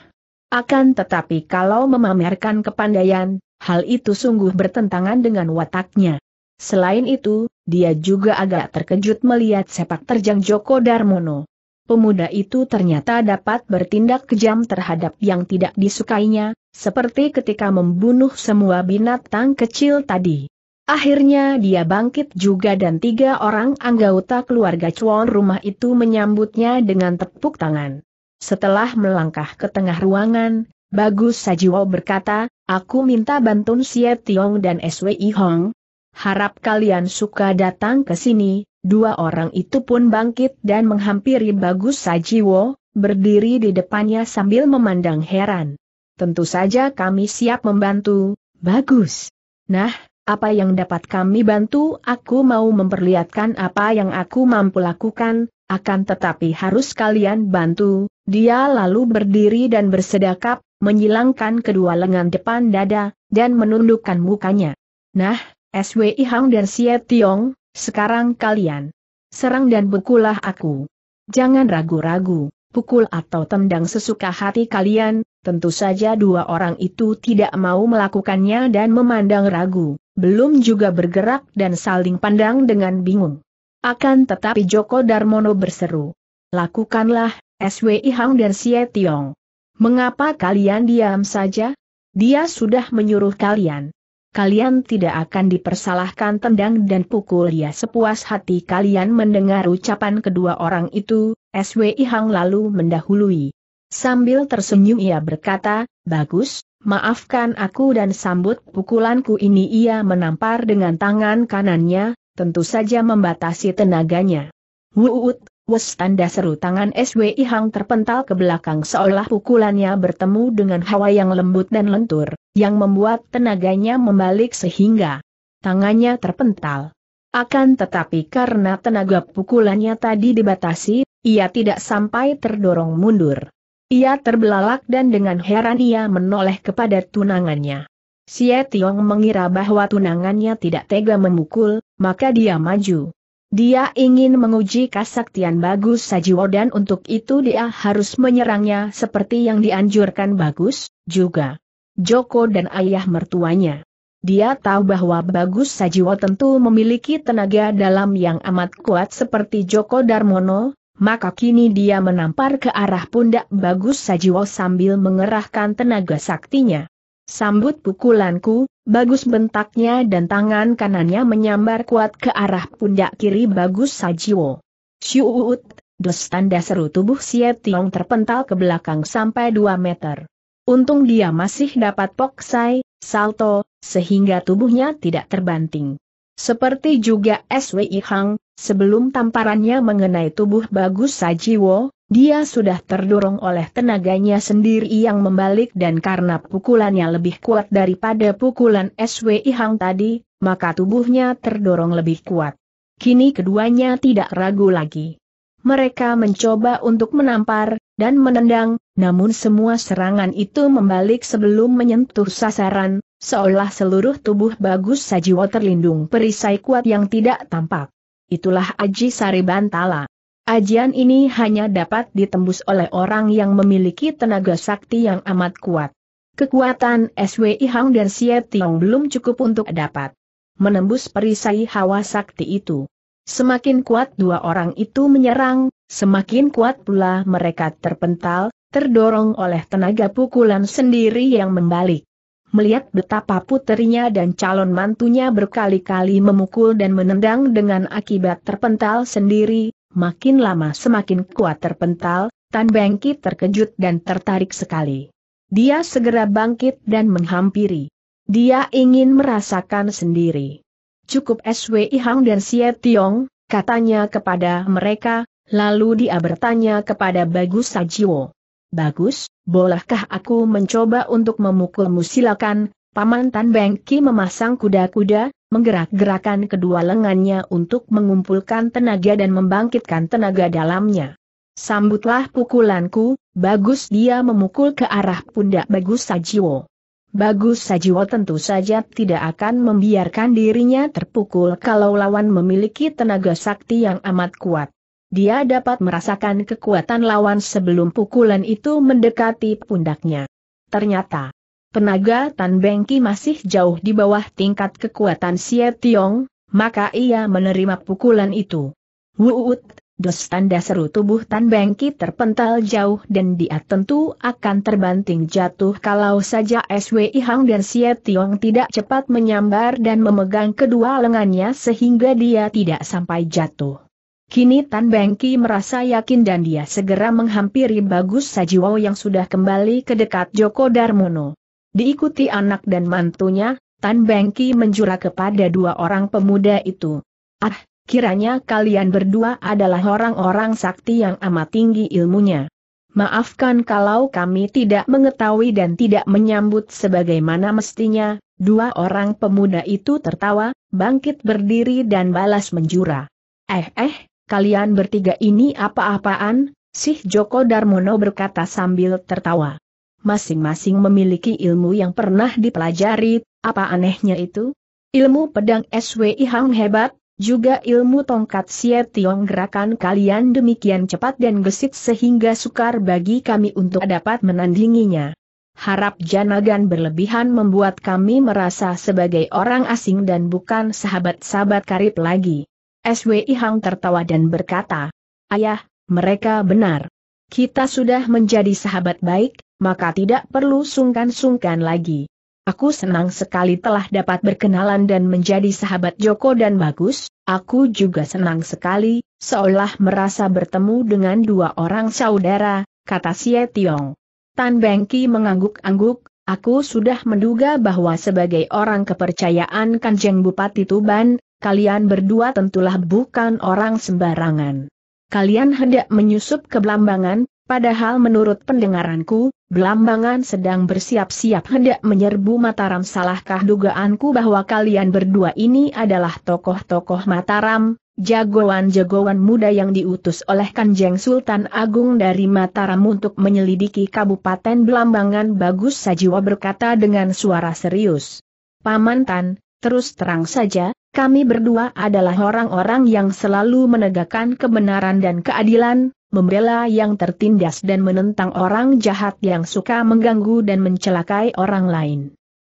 Akan tetapi kalau memamerkan kepandaian, hal itu sungguh bertentangan dengan wataknya. Selain itu, dia juga agak terkejut melihat sepak terjang Joko Darmono. Pemuda itu ternyata dapat bertindak kejam terhadap yang tidak disukainya, seperti ketika membunuh semua binatang kecil tadi. Akhirnya dia bangkit juga dan tiga orang anggota keluarga cuan rumah itu menyambutnya dengan tepuk tangan. Setelah melangkah ke tengah ruangan, Bagus Sajiwo berkata, aku minta bantuan Siat Tiong dan SWI Hong. Harap kalian suka datang ke sini, dua orang itu pun bangkit dan menghampiri Bagus Sajiwo, berdiri di depannya sambil memandang heran. Tentu saja kami siap membantu, bagus. Nah, apa yang dapat kami bantu? Aku mau memperlihatkan apa yang aku mampu lakukan, akan tetapi harus kalian bantu. Dia lalu berdiri dan bersedekap, menyilangkan kedua lengan depan dada, dan menundukkan mukanya. Nah, SWI Hang dan Xie Tiong, sekarang kalian. Serang dan bekulah aku. Jangan ragu-ragu pukul atau tendang sesuka hati kalian, tentu saja dua orang itu tidak mau melakukannya dan memandang ragu, belum juga bergerak dan saling pandang dengan bingung. Akan tetapi Joko Darmono berseru. Lakukanlah, SWI Hang dan Sia Tiong. Mengapa kalian diam saja? Dia sudah menyuruh kalian kalian tidak akan dipersalahkan tendang dan pukul dia sepuas hati kalian mendengar ucapan kedua orang itu, SWI Hang lalu mendahului. Sambil tersenyum ia berkata, bagus, maafkan aku dan sambut pukulanku ini ia menampar dengan tangan kanannya, tentu saja membatasi tenaganya. Wuut, Wes tanda seru tangan SWI Hang terpental ke belakang seolah pukulannya bertemu dengan hawa yang lembut dan lentur, yang membuat tenaganya membalik sehingga tangannya terpental. Akan tetapi karena tenaga pukulannya tadi dibatasi, ia tidak sampai terdorong mundur. Ia terbelalak dan dengan heran ia menoleh kepada tunangannya. Xie Tiong mengira bahwa tunangannya tidak tega memukul, maka dia maju. Dia ingin menguji kesaktian Bagus Sajiwo dan untuk itu dia harus menyerangnya seperti yang dianjurkan Bagus, juga Joko dan ayah mertuanya. Dia tahu bahwa Bagus Sajiwo tentu memiliki tenaga dalam yang amat kuat seperti Joko Darmono, maka kini dia menampar ke arah pundak Bagus Sajiwo sambil mengerahkan tenaga saktinya. Sambut pukulanku, bagus bentaknya dan tangan kanannya menyambar kuat ke arah pundak kiri bagus Sajiwo. Syuut, dos tanda seru tubuh Siet Tiong terpental ke belakang sampai 2 meter. Untung dia masih dapat poksai, salto, sehingga tubuhnya tidak terbanting. Seperti juga SWI Hang, sebelum tamparannya mengenai tubuh bagus Sajiwo, dia sudah terdorong oleh tenaganya sendiri yang membalik dan karena pukulannya lebih kuat daripada pukulan SWI Ihang tadi, maka tubuhnya terdorong lebih kuat. Kini keduanya tidak ragu lagi. Mereka mencoba untuk menampar dan menendang, namun semua serangan itu membalik sebelum menyentuh sasaran, seolah seluruh tubuh bagus sajiwa terlindung perisai kuat yang tidak tampak. Itulah Aji Sari Bantala. Ajian ini hanya dapat ditembus oleh orang yang memiliki tenaga sakti yang amat kuat. Kekuatan SWI Hang dan Xie Tiong belum cukup untuk dapat menembus perisai hawa sakti itu. Semakin kuat dua orang itu menyerang, semakin kuat pula mereka terpental, terdorong oleh tenaga pukulan sendiri yang membalik. Melihat betapa puterinya dan calon mantunya berkali-kali memukul dan menendang dengan akibat terpental sendiri, makin lama semakin kuat terpental, Tan Bengki terkejut dan tertarik sekali. Dia segera bangkit dan menghampiri. Dia ingin merasakan sendiri. Cukup SWI Hang dan Sia Tiong, katanya kepada mereka, lalu dia bertanya kepada Bagus Sajiwo. Bagus, bolehkah aku mencoba untuk memukulmu silakan, Paman Tan Bengki memasang kuda-kuda, menggerak-gerakan kedua lengannya untuk mengumpulkan tenaga dan membangkitkan tenaga dalamnya. Sambutlah pukulanku, bagus dia memukul ke arah pundak Bagus Sajiwo. Bagus Sajiwo tentu saja tidak akan membiarkan dirinya terpukul kalau lawan memiliki tenaga sakti yang amat kuat. Dia dapat merasakan kekuatan lawan sebelum pukulan itu mendekati pundaknya. Ternyata, tenaga Tan Bengki masih jauh di bawah tingkat kekuatan Xie Tiong, maka ia menerima pukulan itu. Wuut, dos tanda seru tubuh Tan Bengki terpental jauh dan dia tentu akan terbanting jatuh kalau saja SWI Hang dan Xie Tiong tidak cepat menyambar dan memegang kedua lengannya sehingga dia tidak sampai jatuh. Kini Tan Bengki merasa yakin dan dia segera menghampiri Bagus Sajiwo yang sudah kembali ke dekat Joko Darmono. Diikuti anak dan mantunya, Tan Bengki menjura kepada dua orang pemuda itu. Ah, kiranya kalian berdua adalah orang-orang sakti yang amat tinggi ilmunya. Maafkan kalau kami tidak mengetahui dan tidak menyambut sebagaimana mestinya, dua orang pemuda itu tertawa, bangkit berdiri dan balas menjura. Eh eh, kalian bertiga ini apa-apaan? Sih Joko Darmono berkata sambil tertawa masing-masing memiliki ilmu yang pernah dipelajari, apa anehnya itu? Ilmu pedang SWI Hang hebat, juga ilmu tongkat Xie Tiong gerakan kalian demikian cepat dan gesit sehingga sukar bagi kami untuk dapat menandinginya. Harap janagan berlebihan membuat kami merasa sebagai orang asing dan bukan sahabat-sahabat karib lagi. SWI Hang tertawa dan berkata, Ayah, mereka benar. Kita sudah menjadi sahabat baik, maka tidak perlu sungkan-sungkan lagi. Aku senang sekali telah dapat berkenalan dan menjadi sahabat Joko dan Bagus, aku juga senang sekali, seolah merasa bertemu dengan dua orang saudara, kata Xie Tiong. Tan Bengki mengangguk-angguk, aku sudah menduga bahwa sebagai orang kepercayaan Kanjeng Bupati Tuban, kalian berdua tentulah bukan orang sembarangan. Kalian hendak menyusup ke Belambangan, Padahal menurut pendengaranku, Belambangan sedang bersiap-siap hendak menyerbu Mataram salahkah dugaanku bahwa kalian berdua ini adalah tokoh-tokoh Mataram, jagoan-jagoan muda yang diutus oleh Kanjeng Sultan Agung dari Mataram untuk menyelidiki Kabupaten Belambangan Bagus Sajiwa berkata dengan suara serius. Paman Tan, terus terang saja, kami berdua adalah orang-orang yang selalu menegakkan kebenaran dan keadilan, membela yang tertindas dan menentang orang jahat yang suka mengganggu dan mencelakai orang lain.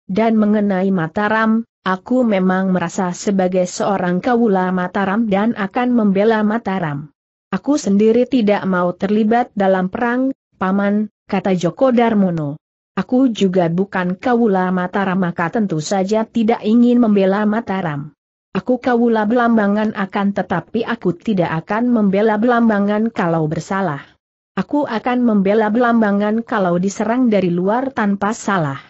Dan mengenai Mataram, aku memang merasa sebagai seorang kawula Mataram dan akan membela Mataram. Aku sendiri tidak mau terlibat dalam perang, Paman, kata Joko Darmono. Aku juga bukan kawula Mataram maka tentu saja tidak ingin membela Mataram. Aku kawula belambangan akan tetapi aku tidak akan membela belambangan kalau bersalah. Aku akan membela belambangan kalau diserang dari luar tanpa salah.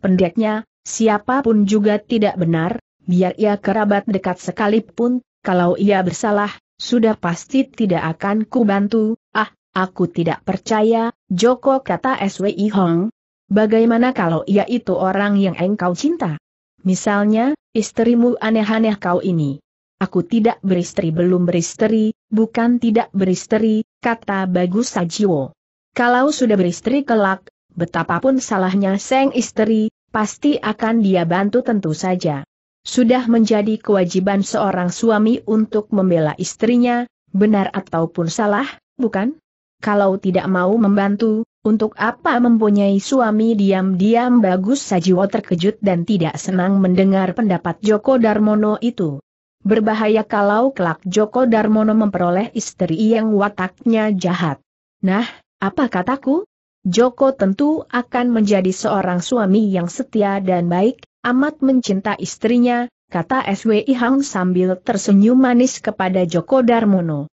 Pendeknya, siapapun juga tidak benar, biar ia kerabat dekat sekalipun, kalau ia bersalah, sudah pasti tidak akan kubantu, ah, aku tidak percaya, Joko kata SWI Hong. Bagaimana kalau ia itu orang yang engkau cinta? Misalnya, Istrimu aneh-aneh kau ini. Aku tidak beristri belum beristri, bukan tidak beristri, kata Bagus Sajiwo. Kalau sudah beristri kelak, betapapun salahnya seng istri, pasti akan dia bantu tentu saja. Sudah menjadi kewajiban seorang suami untuk membela istrinya, benar ataupun salah, bukan? kalau tidak mau membantu, untuk apa mempunyai suami diam-diam bagus Sajiwo terkejut dan tidak senang mendengar pendapat Joko Darmono itu. Berbahaya kalau kelak Joko Darmono memperoleh istri yang wataknya jahat. Nah, apa kataku? Joko tentu akan menjadi seorang suami yang setia dan baik, amat mencinta istrinya, kata SWI Hang sambil tersenyum manis kepada Joko Darmono.